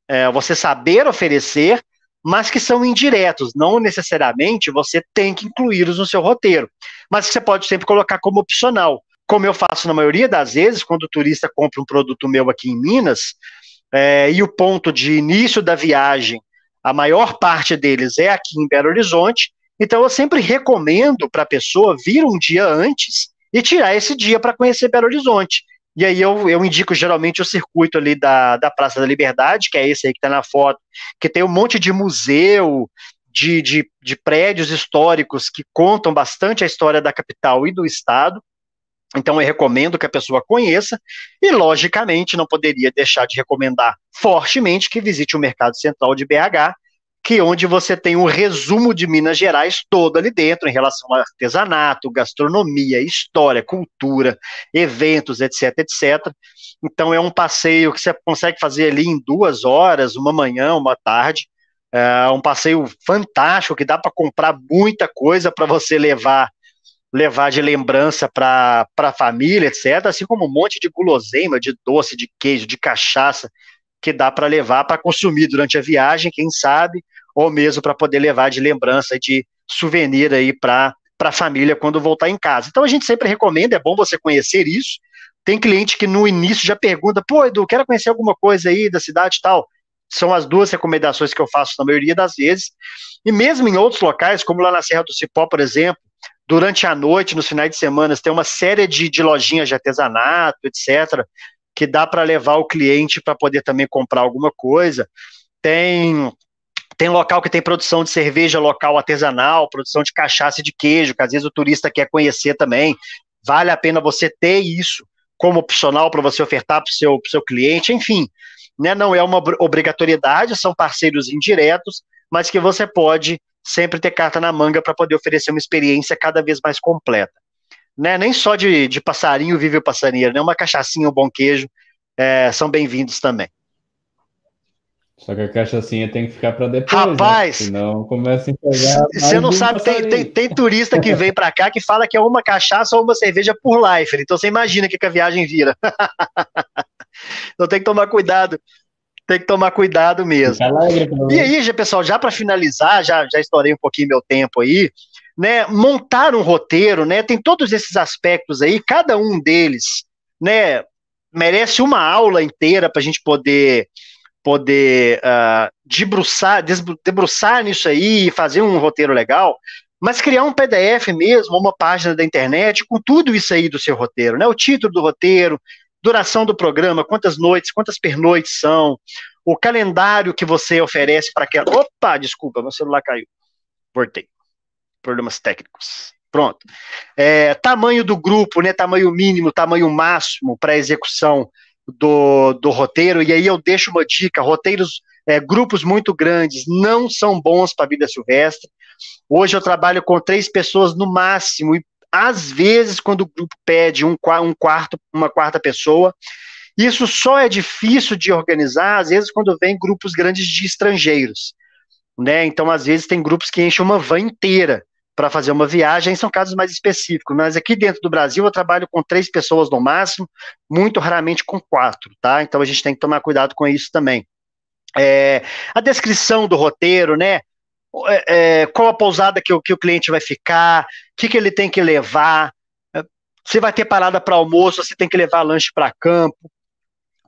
é, você saber oferecer mas que são indiretos. Não necessariamente você tem que incluí-los no seu roteiro, mas que você pode sempre colocar como opcional. Como eu faço na maioria das vezes, quando o turista compra um produto meu aqui em Minas, é, e o ponto de início da viagem, a maior parte deles é aqui em Belo Horizonte, então eu sempre recomendo para a pessoa vir um dia antes e tirar esse dia para conhecer Belo Horizonte. E aí eu, eu indico geralmente o circuito ali da, da Praça da Liberdade, que é esse aí que está na foto, que tem um monte de museu, de, de, de, prédios históricos que contam bastante a história da capital e do estado. Então eu recomendo que a pessoa conheça e logicamente não poderia deixar de recomendar fortemente que visite o Mercado Central de BH, que onde você tem um resumo de Minas Gerais todo ali dentro, em relação a artesanato, gastronomia, história, cultura, eventos, etc, etc. Então é um passeio que você consegue fazer ali em duas horas, uma manhã, uma tarde. É um passeio fantástico que dá para comprar muita coisa para você levar levar de lembrança para a família, etc. Assim como um monte de guloseima, de doce, de queijo, de cachaça que dá para levar para consumir durante a viagem, quem sabe, ou mesmo para poder levar de lembrança, de souvenir aí para para a família quando voltar em casa. Então a gente sempre recomenda, é bom você conhecer isso. Tem cliente que no início já pergunta, pô, Edu, quero conhecer alguma coisa aí da cidade e tal. São as duas recomendações que eu faço na maioria das vezes. E mesmo em outros locais, como lá na Serra do Cipó, por exemplo, durante a noite, nos finais de semana, tem uma série de, de lojinhas de artesanato, etc., que dá para levar o cliente para poder também comprar alguma coisa. Tem tem local que tem produção de cerveja local artesanal, produção de cachaça e de queijo, que às vezes o turista quer conhecer também. Vale a pena você ter isso como opcional para você ofertar para o seu, seu cliente, enfim. Né, não é uma obrigatoriedade, são parceiros indiretos, mas que você pode sempre ter carta na manga para poder oferecer uma experiência cada vez mais completa. Né, nem só de, de passarinho vive o passarinho, né, uma cachaçinha, um bom queijo é, são bem-vindos também. Só que a cachaçinha tem que ficar para depois. Né? Rapaz! Né? Senão começa a pegar. Você não sabe, tem, tem, tem, turista que vem para cá que fala que é uma cachaça ou uma cerveja por life. Então você imagina o que, que a viagem vira. então tem que tomar cuidado. Tem que tomar cuidado mesmo. Né, e aí, pessoal, já para finalizar, já, já estourei um pouquinho meu tempo aí. Né, montar um roteiro, né, tem todos esses aspectos aí, cada um deles, né, merece uma aula inteira para a gente poder poder uh, debruçar, debruçar nisso aí e fazer um roteiro legal, mas criar um PDF mesmo, uma página da internet com tudo isso aí do seu roteiro, né? O título do roteiro, duração do programa, quantas noites, quantas pernoites são, o calendário que você oferece para aquela. Opa, desculpa, meu celular caiu. Cortei. Problemas técnicos. Pronto. É, tamanho do grupo, né? Tamanho mínimo, tamanho máximo para execução do, do roteiro, e aí eu deixo uma dica: roteiros, é, grupos muito grandes não são bons para a vida silvestre. Hoje eu trabalho com três pessoas no máximo, e às vezes, quando o grupo pede um, um quarto, uma quarta pessoa, isso só é difícil de organizar, às vezes, quando vem grupos grandes de estrangeiros. Né? Então, às vezes, tem grupos que enchem uma van inteira para fazer uma viagem, são casos mais específicos, mas aqui dentro do Brasil eu trabalho com três pessoas no máximo, muito raramente com quatro, tá? Então a gente tem que tomar cuidado com isso também. É, a descrição do roteiro, né? É, é, qual a pousada que o, que o cliente vai ficar, o que, que ele tem que levar, se é, vai ter parada para almoço, se tem que levar lanche para campo,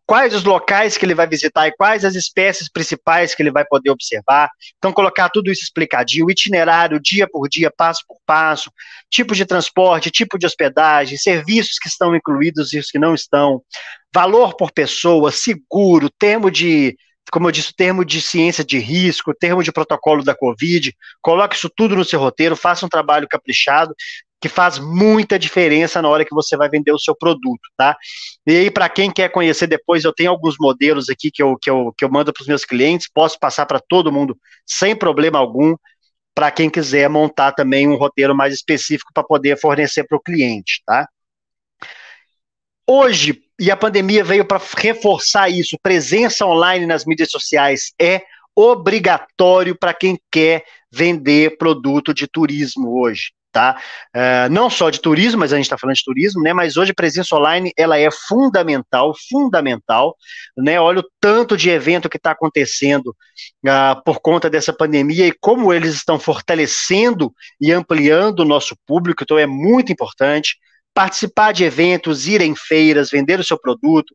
quais os locais que ele vai visitar e quais as espécies principais que ele vai poder observar. Então, colocar tudo isso explicadinho, itinerário, dia por dia, passo por passo, tipo de transporte, tipo de hospedagem, serviços que estão incluídos e os que não estão, valor por pessoa, seguro, termo de. Como eu disse, termo de ciência de risco, termo de protocolo da Covid, coloque isso tudo no seu roteiro, faça um trabalho caprichado, que faz muita diferença na hora que você vai vender o seu produto, tá? E aí, para quem quer conhecer depois, eu tenho alguns modelos aqui que eu, que eu, que eu mando para os meus clientes, posso passar para todo mundo sem problema algum, para quem quiser montar também um roteiro mais específico para poder fornecer para o cliente, tá? Hoje, e a pandemia veio para reforçar isso, presença online nas mídias sociais é obrigatório para quem quer vender produto de turismo hoje tá? Uh, não só de turismo, mas a gente está falando de turismo, né? Mas hoje a presença online ela é fundamental, fundamental, né? Olha o tanto de evento que está acontecendo uh, por conta dessa pandemia e como eles estão fortalecendo e ampliando o nosso público, então é muito importante participar de eventos, ir em feiras, vender o seu produto.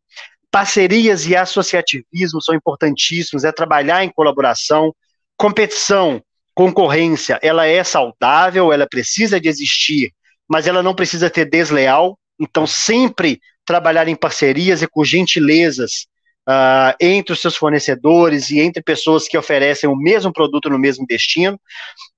Parcerias e associativismo são importantíssimos, é trabalhar em colaboração, competição, concorrência ela é saudável, ela precisa de existir, mas ela não precisa ser desleal. Então, sempre trabalhar em parcerias e com gentilezas uh, entre os seus fornecedores e entre pessoas que oferecem o mesmo produto no mesmo destino,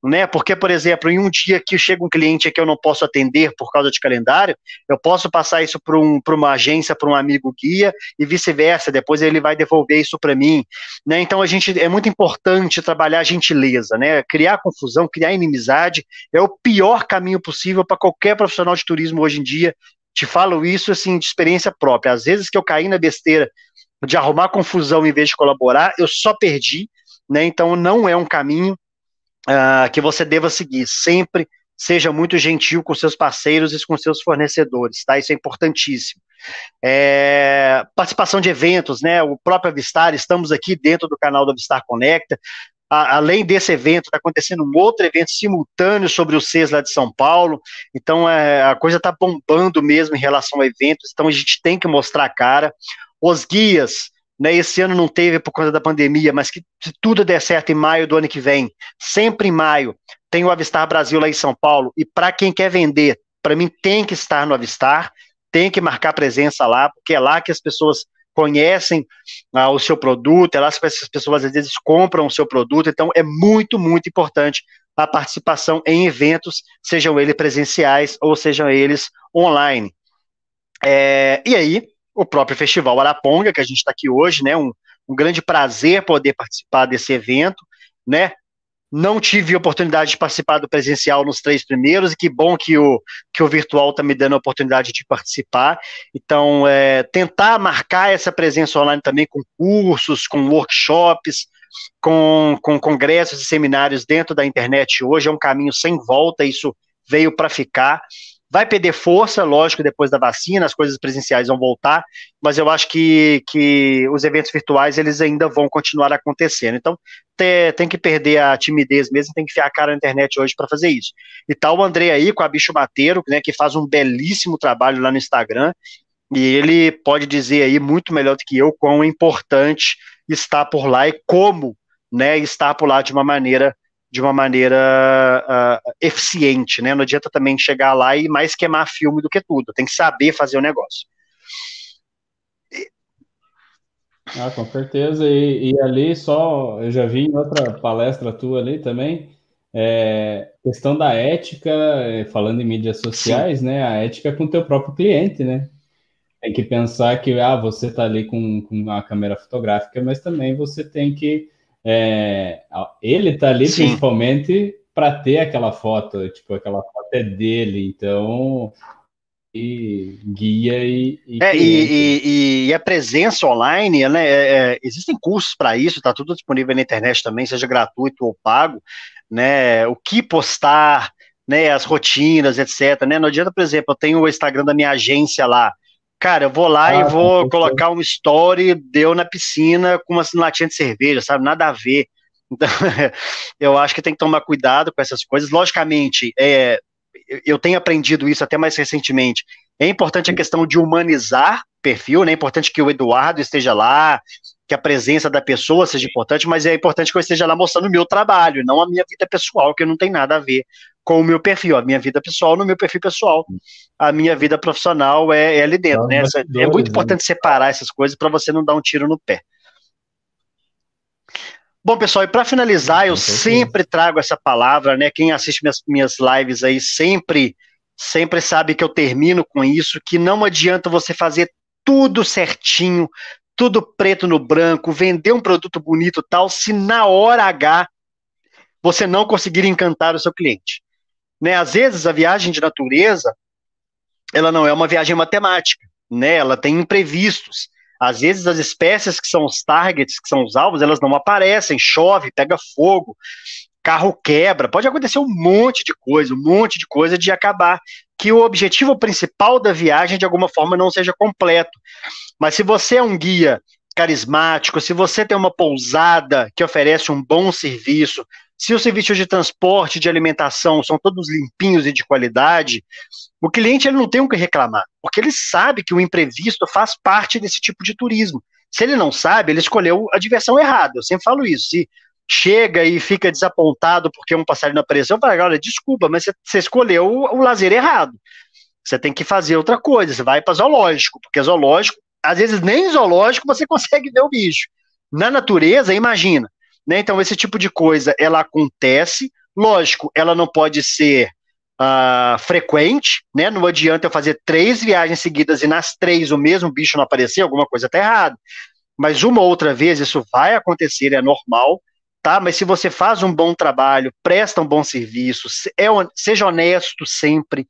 né? Porque, por exemplo, em um dia que chega um cliente que eu não posso atender por causa de calendário, eu posso passar isso para um, uma agência, para um amigo guia e vice-versa. Depois ele vai devolver isso para mim, né? Então a gente é muito importante trabalhar a gentileza, né? Criar confusão, criar inimizade é o pior caminho possível para qualquer profissional de turismo hoje em dia. Te falo isso assim de experiência própria. Às vezes que eu caí na besteira de arrumar confusão em vez de colaborar, eu só perdi, né? Então não é um caminho uh, que você deva seguir. Sempre seja muito gentil com seus parceiros e com seus fornecedores, tá? Isso é importantíssimo. É, participação de eventos, né? O próprio Avistar, estamos aqui dentro do canal do Avistar Conecta a, além desse evento, está acontecendo um outro evento simultâneo sobre o CES lá de São Paulo. Então, é, a coisa está bombando mesmo em relação a eventos. Então, a gente tem que mostrar a cara. Os guias, né, esse ano não teve por conta da pandemia, mas que se tudo der certo em maio do ano que vem, sempre em maio, tem o Avistar Brasil lá em São Paulo. E para quem quer vender, para mim tem que estar no Avistar, tem que marcar presença lá, porque é lá que as pessoas conhecem ah, o seu produto, é elas, essas pessoas às vezes compram o seu produto, então é muito, muito importante a participação em eventos, sejam eles presenciais ou sejam eles online. É, e aí, o próprio Festival Araponga, que a gente está aqui hoje, né, um, um grande prazer poder participar desse evento, né, não tive oportunidade de participar do presencial nos três primeiros, e que bom que o, que o virtual está me dando a oportunidade de participar. Então, é, tentar marcar essa presença online também com cursos, com workshops, com, com congressos e seminários dentro da internet hoje é um caminho sem volta, isso veio para ficar. Vai perder força, lógico, depois da vacina, as coisas presenciais vão voltar, mas eu acho que, que os eventos virtuais eles ainda vão continuar acontecendo. Então, te, tem que perder a timidez mesmo, tem que enfiar a cara na internet hoje para fazer isso. E tá o André aí com a Bicho Mateiro, né, que faz um belíssimo trabalho lá no Instagram, e ele pode dizer aí muito melhor do que eu quão importante está por lá e como né, estar por lá de uma maneira de uma maneira uh, eficiente, né? Não adianta também chegar lá e mais queimar filme do que tudo. Tem que saber fazer o negócio. Ah, com certeza. E, e ali só, eu já vi em outra palestra tua ali também, é, questão da ética, é, falando em mídias sociais, Sim. né? A ética é com o teu próprio cliente, né? Tem que pensar que ah, você está ali com, com a câmera fotográfica, mas também você tem que é, ele tá ali Sim. principalmente para ter aquela foto, tipo, aquela foto é dele, então e guia e e, é, e, e, e, a presença online, né, é, é, existem cursos para isso, tá tudo disponível na internet também, seja gratuito ou pago, né, o que postar, né, as rotinas, etc, né, não adianta, por exemplo, eu tenho o Instagram da minha agência lá, Cara, eu vou lá ah, e vou colocar um story, deu na piscina com uma latinha de cerveja, sabe? Nada a ver. Então, eu acho que tem que tomar cuidado com essas coisas. Logicamente, é, eu tenho aprendido isso até mais recentemente. É importante a questão de humanizar perfil, né? É importante que o Eduardo esteja lá, que a presença da pessoa seja importante, mas é importante que eu esteja lá mostrando o meu trabalho, não a minha vida pessoal, que não tem nada a ver com o meu perfil, a minha vida pessoal no meu perfil pessoal. A minha vida profissional é, é ali dentro, né? É muito né? importante separar essas coisas para você não dar um tiro no pé. Bom, pessoal, e para finalizar, eu sempre trago essa palavra, né? Quem assiste minhas, minhas lives aí sempre, sempre sabe que eu termino com isso, que não adianta você fazer tudo certinho, tudo preto no branco, vender um produto bonito tal, se na hora H você não conseguir encantar o seu cliente. Né? Às vezes a viagem de natureza, ela não é uma viagem matemática, né? Ela tem imprevistos. Às vezes as espécies que são os targets, que são os alvos, elas não aparecem, chove, pega fogo, carro quebra, pode acontecer um monte de coisa, um monte de coisa de acabar que o objetivo principal da viagem de alguma forma não seja completo. Mas se você é um guia carismático, se você tem uma pousada que oferece um bom serviço, se os serviços de transporte, de alimentação são todos limpinhos e de qualidade, o cliente ele não tem o que reclamar, porque ele sabe que o imprevisto faz parte desse tipo de turismo. Se ele não sabe, ele escolheu a diversão errada. Eu sempre falo isso. Se chega e fica desapontado porque um passarinho apareceu, eu falo, olha, desculpa, mas você escolheu o, o lazer errado. Você tem que fazer outra coisa, você vai para zoológico, porque zoológico, às vezes nem zoológico você consegue ver o bicho. Na natureza, imagina, né? Então, esse tipo de coisa, ela acontece. Lógico, ela não pode ser uh, frequente, né? Não adianta eu fazer três viagens seguidas e nas três o mesmo bicho não aparecer, alguma coisa está errada. Mas uma outra vez isso vai acontecer, é normal, tá? Mas se você faz um bom trabalho, presta um bom serviço, é, seja honesto sempre,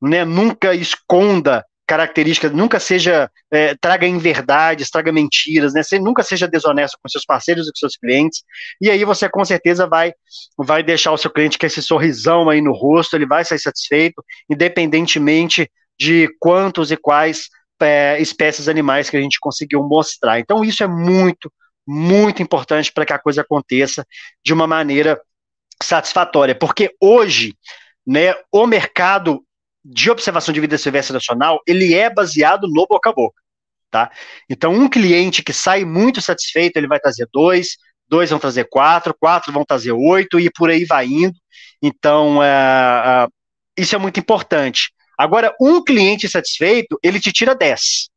né? Nunca esconda característica, nunca seja, é, traga inverdades, traga mentiras, né? Você nunca seja desonesto com seus parceiros e com seus clientes, e aí você com certeza vai, vai deixar o seu cliente com esse sorrisão aí no rosto, ele vai sair satisfeito, independentemente de quantos e quais é, espécies animais que a gente conseguiu mostrar. Então isso é muito, muito importante para que a coisa aconteça de uma maneira satisfatória, porque hoje, né, o mercado de observação de vida silvestre nacional, ele é baseado no boca a boca, tá? Então, um cliente que sai muito satisfeito, ele vai trazer dois, dois vão trazer quatro, quatro vão trazer oito e por aí vai indo. Então, é, é, isso é muito importante. Agora, um cliente satisfeito, ele te tira dez.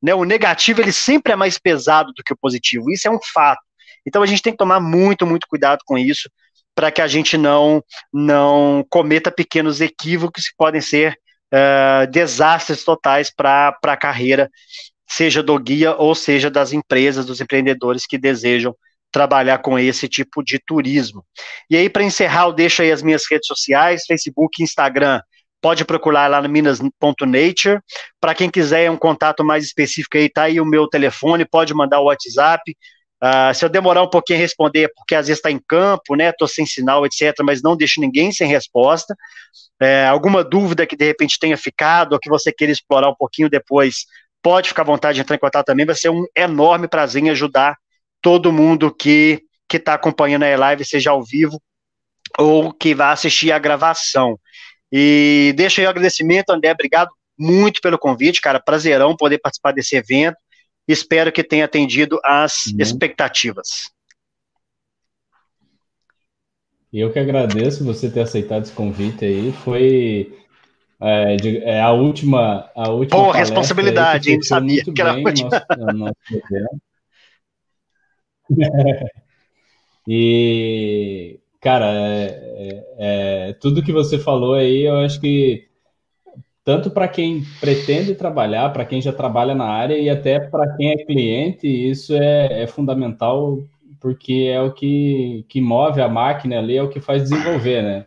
Né? O negativo, ele sempre é mais pesado do que o positivo. Isso é um fato. Então, a gente tem que tomar muito, muito cuidado com isso para que a gente não, não cometa pequenos equívocos que podem ser uh, desastres totais para a carreira, seja do guia ou seja das empresas, dos empreendedores que desejam trabalhar com esse tipo de turismo. E aí, para encerrar, eu deixo aí as minhas redes sociais, Facebook, Instagram, pode procurar lá no minas.nature. Para quem quiser um contato mais específico aí, tá aí o meu telefone, pode mandar o WhatsApp Uh, se eu demorar um pouquinho a responder, é porque às vezes está em campo, né? Estou sem sinal, etc., mas não deixo ninguém sem resposta. É, alguma dúvida que de repente tenha ficado ou que você queira explorar um pouquinho depois, pode ficar à vontade de entrar em contato também. Vai ser um enorme prazer em ajudar todo mundo que que está acompanhando a live, seja ao vivo ou que vá assistir a gravação. E deixa aí o agradecimento, André. Obrigado muito pelo convite, cara. Prazerão poder participar desse evento. Espero que tenha atendido às uhum. expectativas. Eu que agradeço você ter aceitado esse convite aí. Foi é, de, é a última, a última. Boa responsabilidade, hein? Sabia que era é, E cara, é, é, é, tudo que você falou aí, eu acho que tanto para quem pretende trabalhar, para quem já trabalha na área e até para quem é cliente, isso é, é, fundamental porque é o que, que move a máquina ali, é o que faz desenvolver, né?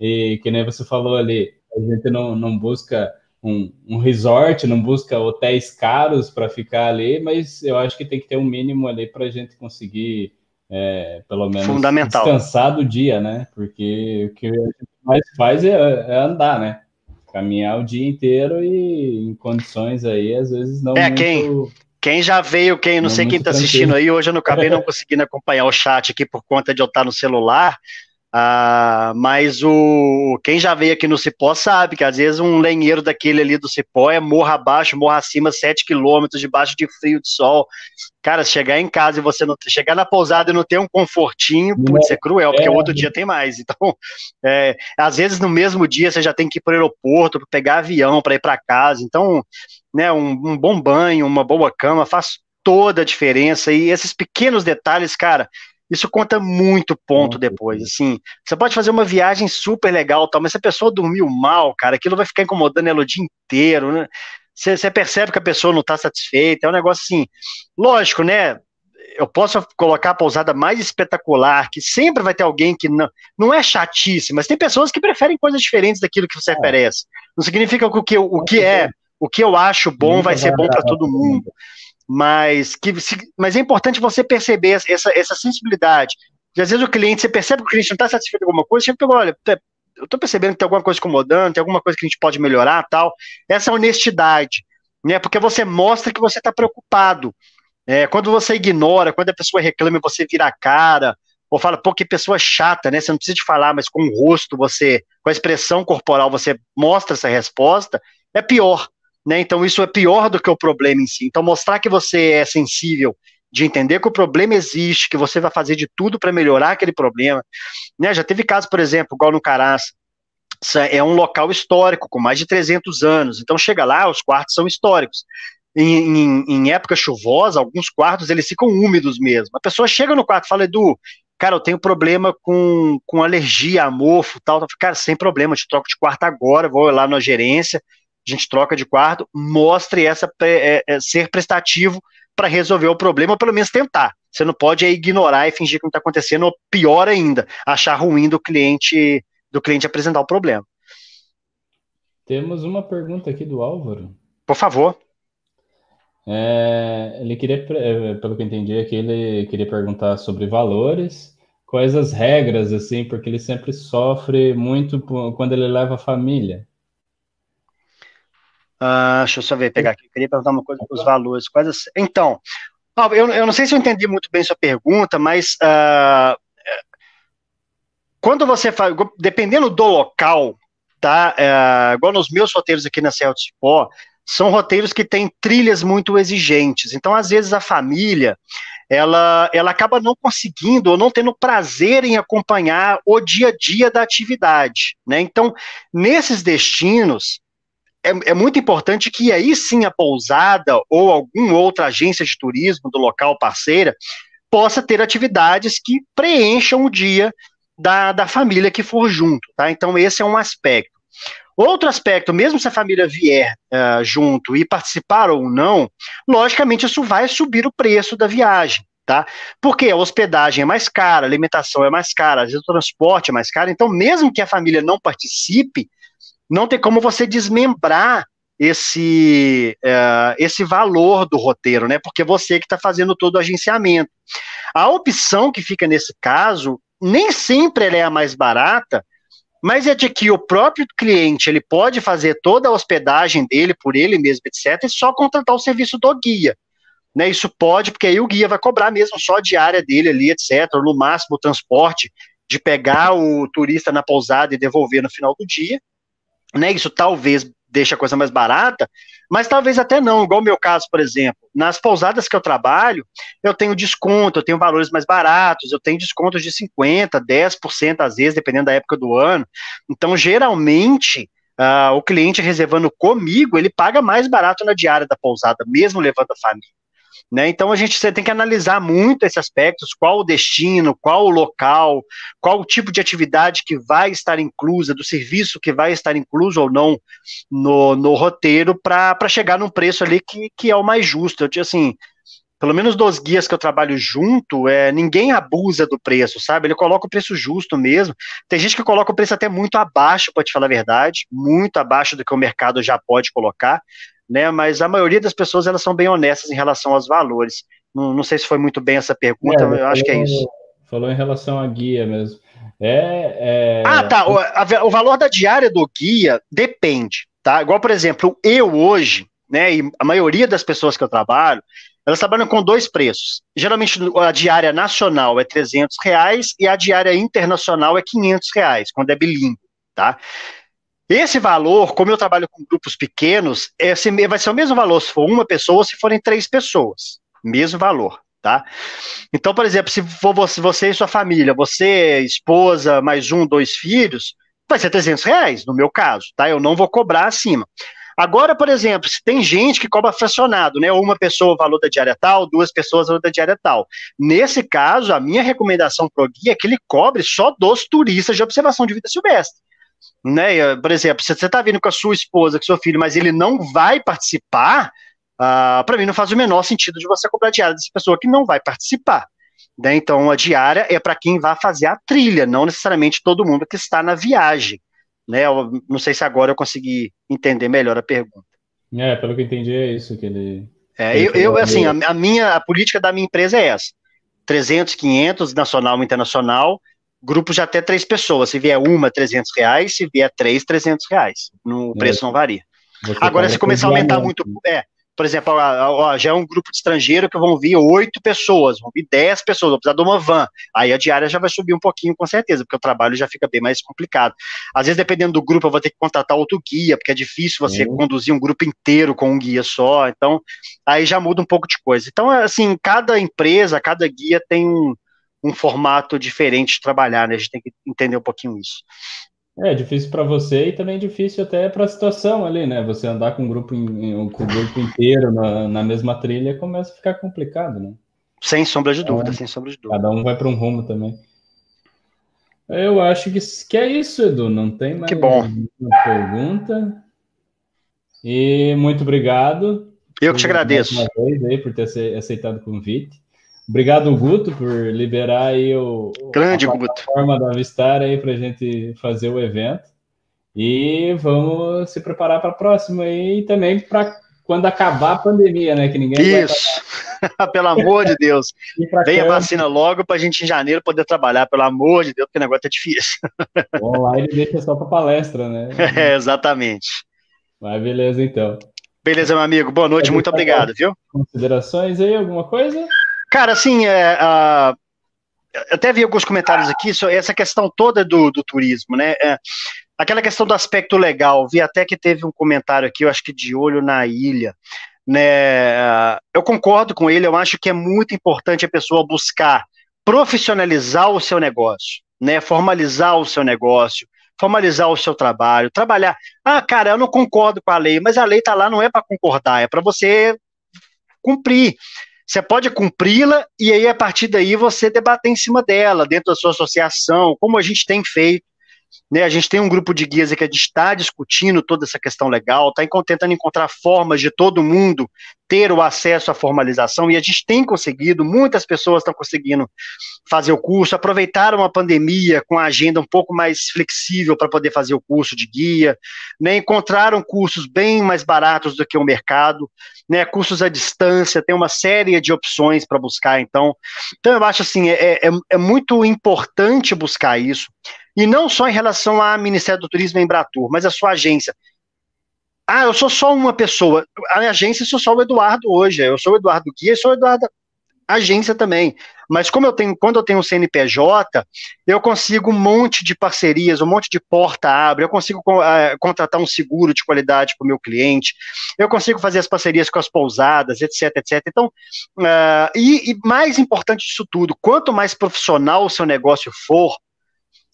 E que nem você falou ali, a gente não, não busca um, um resort, não busca hotéis caros para ficar ali, mas eu acho que tem que ter um mínimo ali para a gente conseguir, é, pelo menos, Fundamental. descansar do dia, né? Porque o que a gente mais faz é, é andar, né? caminhar o dia inteiro e em condições aí, às vezes não. É, muito... quem, quem já veio, quem não, não sei quem está assistindo aí, hoje eu não acabei não conseguindo acompanhar o chat aqui por conta de eu estar no celular, ah, mas o quem já veio aqui no Cipó sabe que às vezes um lenheiro daquele ali do Cipó é morra abaixo, morra acima, 7 quilômetros, debaixo de frio, de sol. Cara, chegar em casa e você não chegar na pousada e não ter um confortinho, putz, é cruel, porque é. outro dia tem mais. Então, é, às vezes no mesmo dia você já tem que ir para o aeroporto, para pegar avião, para ir para casa. Então, né, um, um bom banho, uma boa cama faz toda a diferença e esses pequenos detalhes, cara, isso conta muito ponto depois, assim. Você pode fazer uma viagem super legal, tal, mas se a pessoa dormiu mal, cara, aquilo vai ficar incomodando ela o dia inteiro, né? Você, você percebe que a pessoa não está satisfeita, é um negócio assim. Lógico, né? Eu posso colocar a pousada mais espetacular, que sempre vai ter alguém que não, não é chatice, mas tem pessoas que preferem coisas diferentes daquilo que você é. oferece. Não significa que o que, o que é, o que eu acho bom vai ser bom para todo mundo mas que se, mas é importante você perceber essa, essa sensibilidade. às vezes o cliente, você percebe que o cliente não está satisfeito com alguma coisa, você pergunta, olha, eu estou percebendo que tem alguma coisa incomodando, tem alguma coisa que a gente pode melhorar, tal. Essa honestidade, né? Porque você mostra que você está preocupado. É, quando você ignora, quando a pessoa reclama, você vira a cara, ou fala, pô, que pessoa chata, né? Você não precisa de falar, mas com o rosto, você, com a expressão corporal, você mostra essa resposta, é pior. Né? Então, isso é pior do que o problema em si. Então, mostrar que você é sensível de entender que o problema existe, que você vai fazer de tudo para melhorar aquele problema. Né? Já teve casos, por exemplo, igual no Caras, é um local histórico, com mais de 300 anos. Então, chega lá, os quartos são históricos. Em, em, em época chuvosa, alguns quartos eles ficam úmidos mesmo. A pessoa chega no quarto e fala, Edu, cara, eu tenho problema com, com alergia a mofo tal. Cara, sem problema, eu te troco de quarto agora, vou lá na gerência, a gente troca de quarto, mostre essa é, é, é ser prestativo para resolver o problema, ou pelo menos tentar. Você não pode é, ignorar e fingir que não está acontecendo, ou pior ainda, achar ruim do cliente do cliente apresentar o problema. Temos uma pergunta aqui do Álvaro. Por favor. É, ele queria, é, pelo que eu entendi aqui, ele queria perguntar sobre valores, quais as regras, assim, porque ele sempre sofre muito quando ele leva a família. Uh, deixa eu só ver, pegar aqui. Eu queria perguntar uma coisa os valores. Quais as... Então, eu, eu não sei se eu entendi muito bem sua pergunta, mas uh, quando você faz, dependendo do local, tá? Uh, igual nos meus roteiros aqui na Serra do Cipó, são roteiros que têm trilhas muito exigentes. Então, às vezes, a família ela, ela acaba não conseguindo ou não tendo prazer em acompanhar o dia a dia da atividade. Né? Então, nesses destinos, é, é, muito importante que aí sim a pousada ou alguma outra agência de turismo do local parceira possa ter atividades que preencham o dia da, da família que for junto, tá? Então esse é um aspecto. Outro aspecto, mesmo se a família vier uh, junto e participar ou não, logicamente isso vai subir o preço da viagem, tá? Porque a hospedagem é mais cara, a alimentação é mais cara, às vezes o transporte é mais caro, então mesmo que a família não participe, não tem como você desmembrar esse, uh, esse valor do roteiro, né? Porque você que está fazendo todo o agenciamento. A opção que fica nesse caso, nem sempre ela é a mais barata, mas é de que o próprio cliente ele pode fazer toda a hospedagem dele por ele mesmo, etc., e só contratar o serviço do guia. Né, isso pode, porque aí o guia vai cobrar mesmo só a diária dele ali, etc., no máximo o transporte de pegar o turista na pousada e devolver no final do dia né? Isso talvez deixe a coisa mais barata, mas talvez até não, igual o meu caso, por exemplo. Nas pousadas que eu trabalho, eu tenho desconto, eu tenho valores mais baratos, eu tenho descontos de 50%, 10% às vezes, dependendo da época do ano. Então, geralmente, uh, o cliente reservando comigo, ele paga mais barato na diária da pousada, mesmo levando a família. Né? Então a gente tem que analisar muito esses aspectos, qual o destino, qual o local, qual o tipo de atividade que vai estar inclusa, do serviço que vai estar incluso ou não no, no roteiro, para chegar num preço ali que, que é o mais justo. Eu tinha assim, pelo menos dos guias que eu trabalho junto, é, ninguém abusa do preço, sabe? Ele coloca o preço justo mesmo. Tem gente que coloca o preço até muito abaixo, para te falar a verdade, muito abaixo do que o mercado já pode colocar né? Mas a maioria das pessoas elas são bem honestas em relação aos valores. Não, não sei se foi muito bem essa pergunta, é, eu acho que é isso. Falou em relação à guia mesmo. É, é... Ah, tá. O, a, o, valor da diária do guia depende, tá? Igual, por exemplo, eu hoje, né? E a maioria das pessoas que eu trabalho, elas trabalham com dois preços. Geralmente a diária nacional é 300 reais e a diária internacional é 500 reais, quando é bilíngue, tá? Esse valor, como eu trabalho com grupos pequenos, esse, vai ser o mesmo valor se for uma pessoa ou se forem três pessoas. Mesmo valor, tá? Então, por exemplo, se for você, você e sua família, você, esposa, mais um, dois filhos, vai ser 300 reais, no meu caso, tá? Eu não vou cobrar acima. Agora, por exemplo, se tem gente que cobra fracionado, né? Uma pessoa valor da diária tal, duas pessoas valor da diária tal. Nesse caso, a minha recomendação para o guia é que ele cobre só dos turistas de observação de vida silvestre né? Ah, por exemplo, se você está vindo com a sua esposa, com seu filho, mas ele não vai participar, uh, ah, para mim não faz o menor sentido de você cobrar diária dessa pessoa que não vai participar. Né? Então, a diária é para quem vai fazer a trilha, não necessariamente todo mundo que está na viagem. Né? Eu não sei se agora eu consegui entender melhor a pergunta. É, pelo que eu entendi, é isso que ele. É, eu, eu assim, a, a, minha a política da minha empresa é essa: 300, 500, nacional e internacional grupos de até três pessoas. Se vier uma, 300 reais. Se vier três, 300 reais. No, o é. preço não varia. Você Agora, se começar a aumentar muito. É, por exemplo, ó, já é um grupo de estrangeiro que vão vir oito pessoas, vão vir dez pessoas, vou precisar de uma van. Aí a diária já vai subir um pouquinho, com certeza, porque o trabalho já fica bem mais complicado. Às vezes, dependendo do grupo, eu vou ter que contratar outro guia, porque é difícil você uhum. conduzir um grupo inteiro com um guia só. Então, aí já muda um pouco de coisa. Então, assim, cada empresa, cada guia tem um um formato diferente de trabalhar, né? A gente tem que entender um pouquinho isso. É difícil para você e também difícil até para a situação ali, né? Você andar com o grupo, com grupo inteiro na, na, mesma trilha começa a ficar complicado, né? Sem sombra de então, dúvida, sem sombra de dúvida. Cada um vai para um rumo também. Eu acho que, que é isso, Edu. Não tem mais que bom. nenhuma pergunta. E muito obrigado. Eu que te agradeço. Mais uma vez aí por ter aceitado o convite. Obrigado, Guto, por liberar aí o grande a plataforma da Avistar aí para a gente fazer o evento. E vamos se preparar para a próxima aí, e também para quando acabar a pandemia, né? Que ninguém Isso. pelo amor de Deus. Vem a vacina logo para a gente em janeiro poder trabalhar, pelo amor de Deus, porque o negócio é difícil. Online deixa só para palestra, né? É, exatamente. Mas beleza, então. Beleza, meu amigo. Boa noite, muito obrigado, viu? Considerações aí, alguma coisa? Cara, assim, é, até vi alguns comentários aqui sobre essa questão toda do, do turismo, né? É, aquela questão do aspecto legal, vi até que teve um comentário aqui, eu acho que de olho na ilha, né? É, eu concordo com ele, eu acho que é muito importante a pessoa buscar profissionalizar o seu negócio, né? Formalizar o seu negócio, formalizar o seu trabalho, trabalhar. Ah, cara, eu não concordo com a lei, mas a lei tá lá não é para concordar, é para você cumprir. Você pode cumpri-la e aí, a partir daí, você debater em cima dela, dentro da sua associação, como a gente tem feito. Né? A gente tem um grupo de guias que a gente está discutindo toda essa questão legal, está tentando encontrar formas de todo mundo ter o acesso à formalização, e a gente tem conseguido, muitas pessoas estão conseguindo fazer o curso, aproveitaram a pandemia com a agenda um pouco mais flexível para poder fazer o curso de guia, né? encontraram cursos bem mais baratos do que o mercado, né? cursos à distância, tem uma série de opções para buscar, então. Então, eu acho assim, é, é, é muito importante buscar isso, e não só em relação ao Ministério do Turismo e Embratur, mas a sua agência. Ah, eu sou só uma pessoa. A minha agência sou só o Eduardo hoje. Eu sou o Eduardo Guia e sou o Eduardo, agência também. Mas como eu tenho, quando eu tenho um CNPJ, eu consigo um monte de parcerias, um monte de porta abre, eu consigo uh, contratar um seguro de qualidade para o meu cliente, eu consigo fazer as parcerias com as pousadas, etc, etc. Então, uh, e, e mais importante disso tudo, quanto mais profissional o seu negócio for,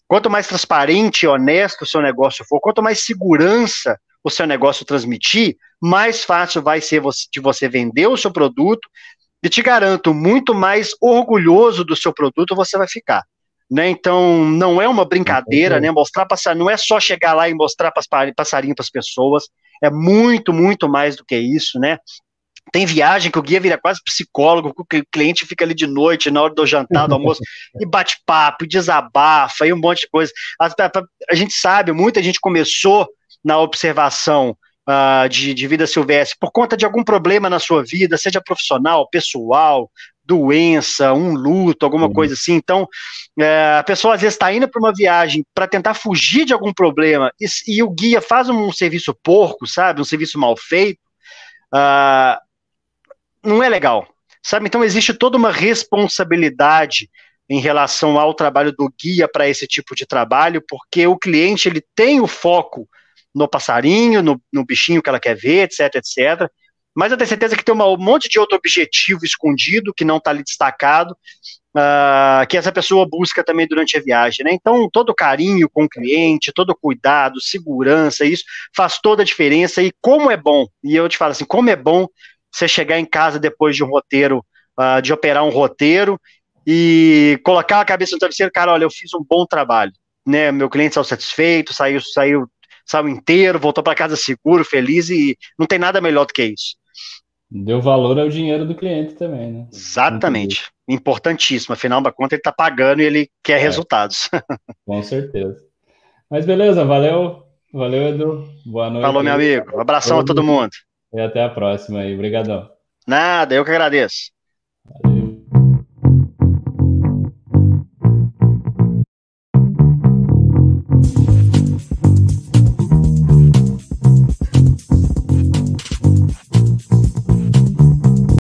quanto mais transparente e honesto o seu negócio for, quanto mais segurança o seu negócio transmitir, mais fácil vai ser você, de você vender o seu produto, e te garanto, muito mais orgulhoso do seu produto você vai ficar. Né? Então, não é uma brincadeira, né? Mostrar passarinho, não é só chegar lá e mostrar passarinho para as pessoas, é muito, muito mais do que isso, né? Tem viagem que o guia vira quase psicólogo, que o cliente fica ali de noite, na hora do jantar, do almoço, e bate papo, e desabafa, e um monte de coisa. A, a, a gente sabe, muita gente começou na observação uh, de, de vida silvestre por conta de algum problema na sua vida, seja profissional, pessoal, doença, um luto, alguma uhum. coisa assim. Então, é, a pessoa às vezes está indo para uma viagem para tentar fugir de algum problema e, e o guia faz um, um, serviço porco, sabe? Um serviço mal feito. Uh, não é legal, sabe? Então, existe toda uma responsabilidade em relação ao trabalho do guia para esse tipo de trabalho, porque o cliente ele tem o foco no passarinho, no, no bichinho que ela quer ver, etc, etc. Mas eu tenho certeza que tem um monte de outro objetivo escondido que não está ali destacado, uh, que essa pessoa busca também durante a viagem. Né? Então, todo carinho com o cliente, todo cuidado, segurança, isso faz toda a diferença. E como é bom, e eu te falo assim, como é bom você chegar em casa depois de um roteiro, uh, de operar um roteiro e colocar a cabeça no travesseiro, cara, olha, eu fiz um bom trabalho. Né, meu cliente saiu satisfeito, saiu, saiu saiu inteiro, voltou para casa seguro, feliz e não tem nada melhor do que isso. Deu valor ao dinheiro do cliente também, né? Exatamente. Importantíssimo. Afinal da conta, ele está pagando e ele quer é. resultados. Com certeza. Mas beleza, valeu. Valeu, Edu. Boa noite. Falou, meu amigo. Um abração a todo mundo. E até a próxima aí. Obrigadão. Nada, eu que agradeço. Valeu.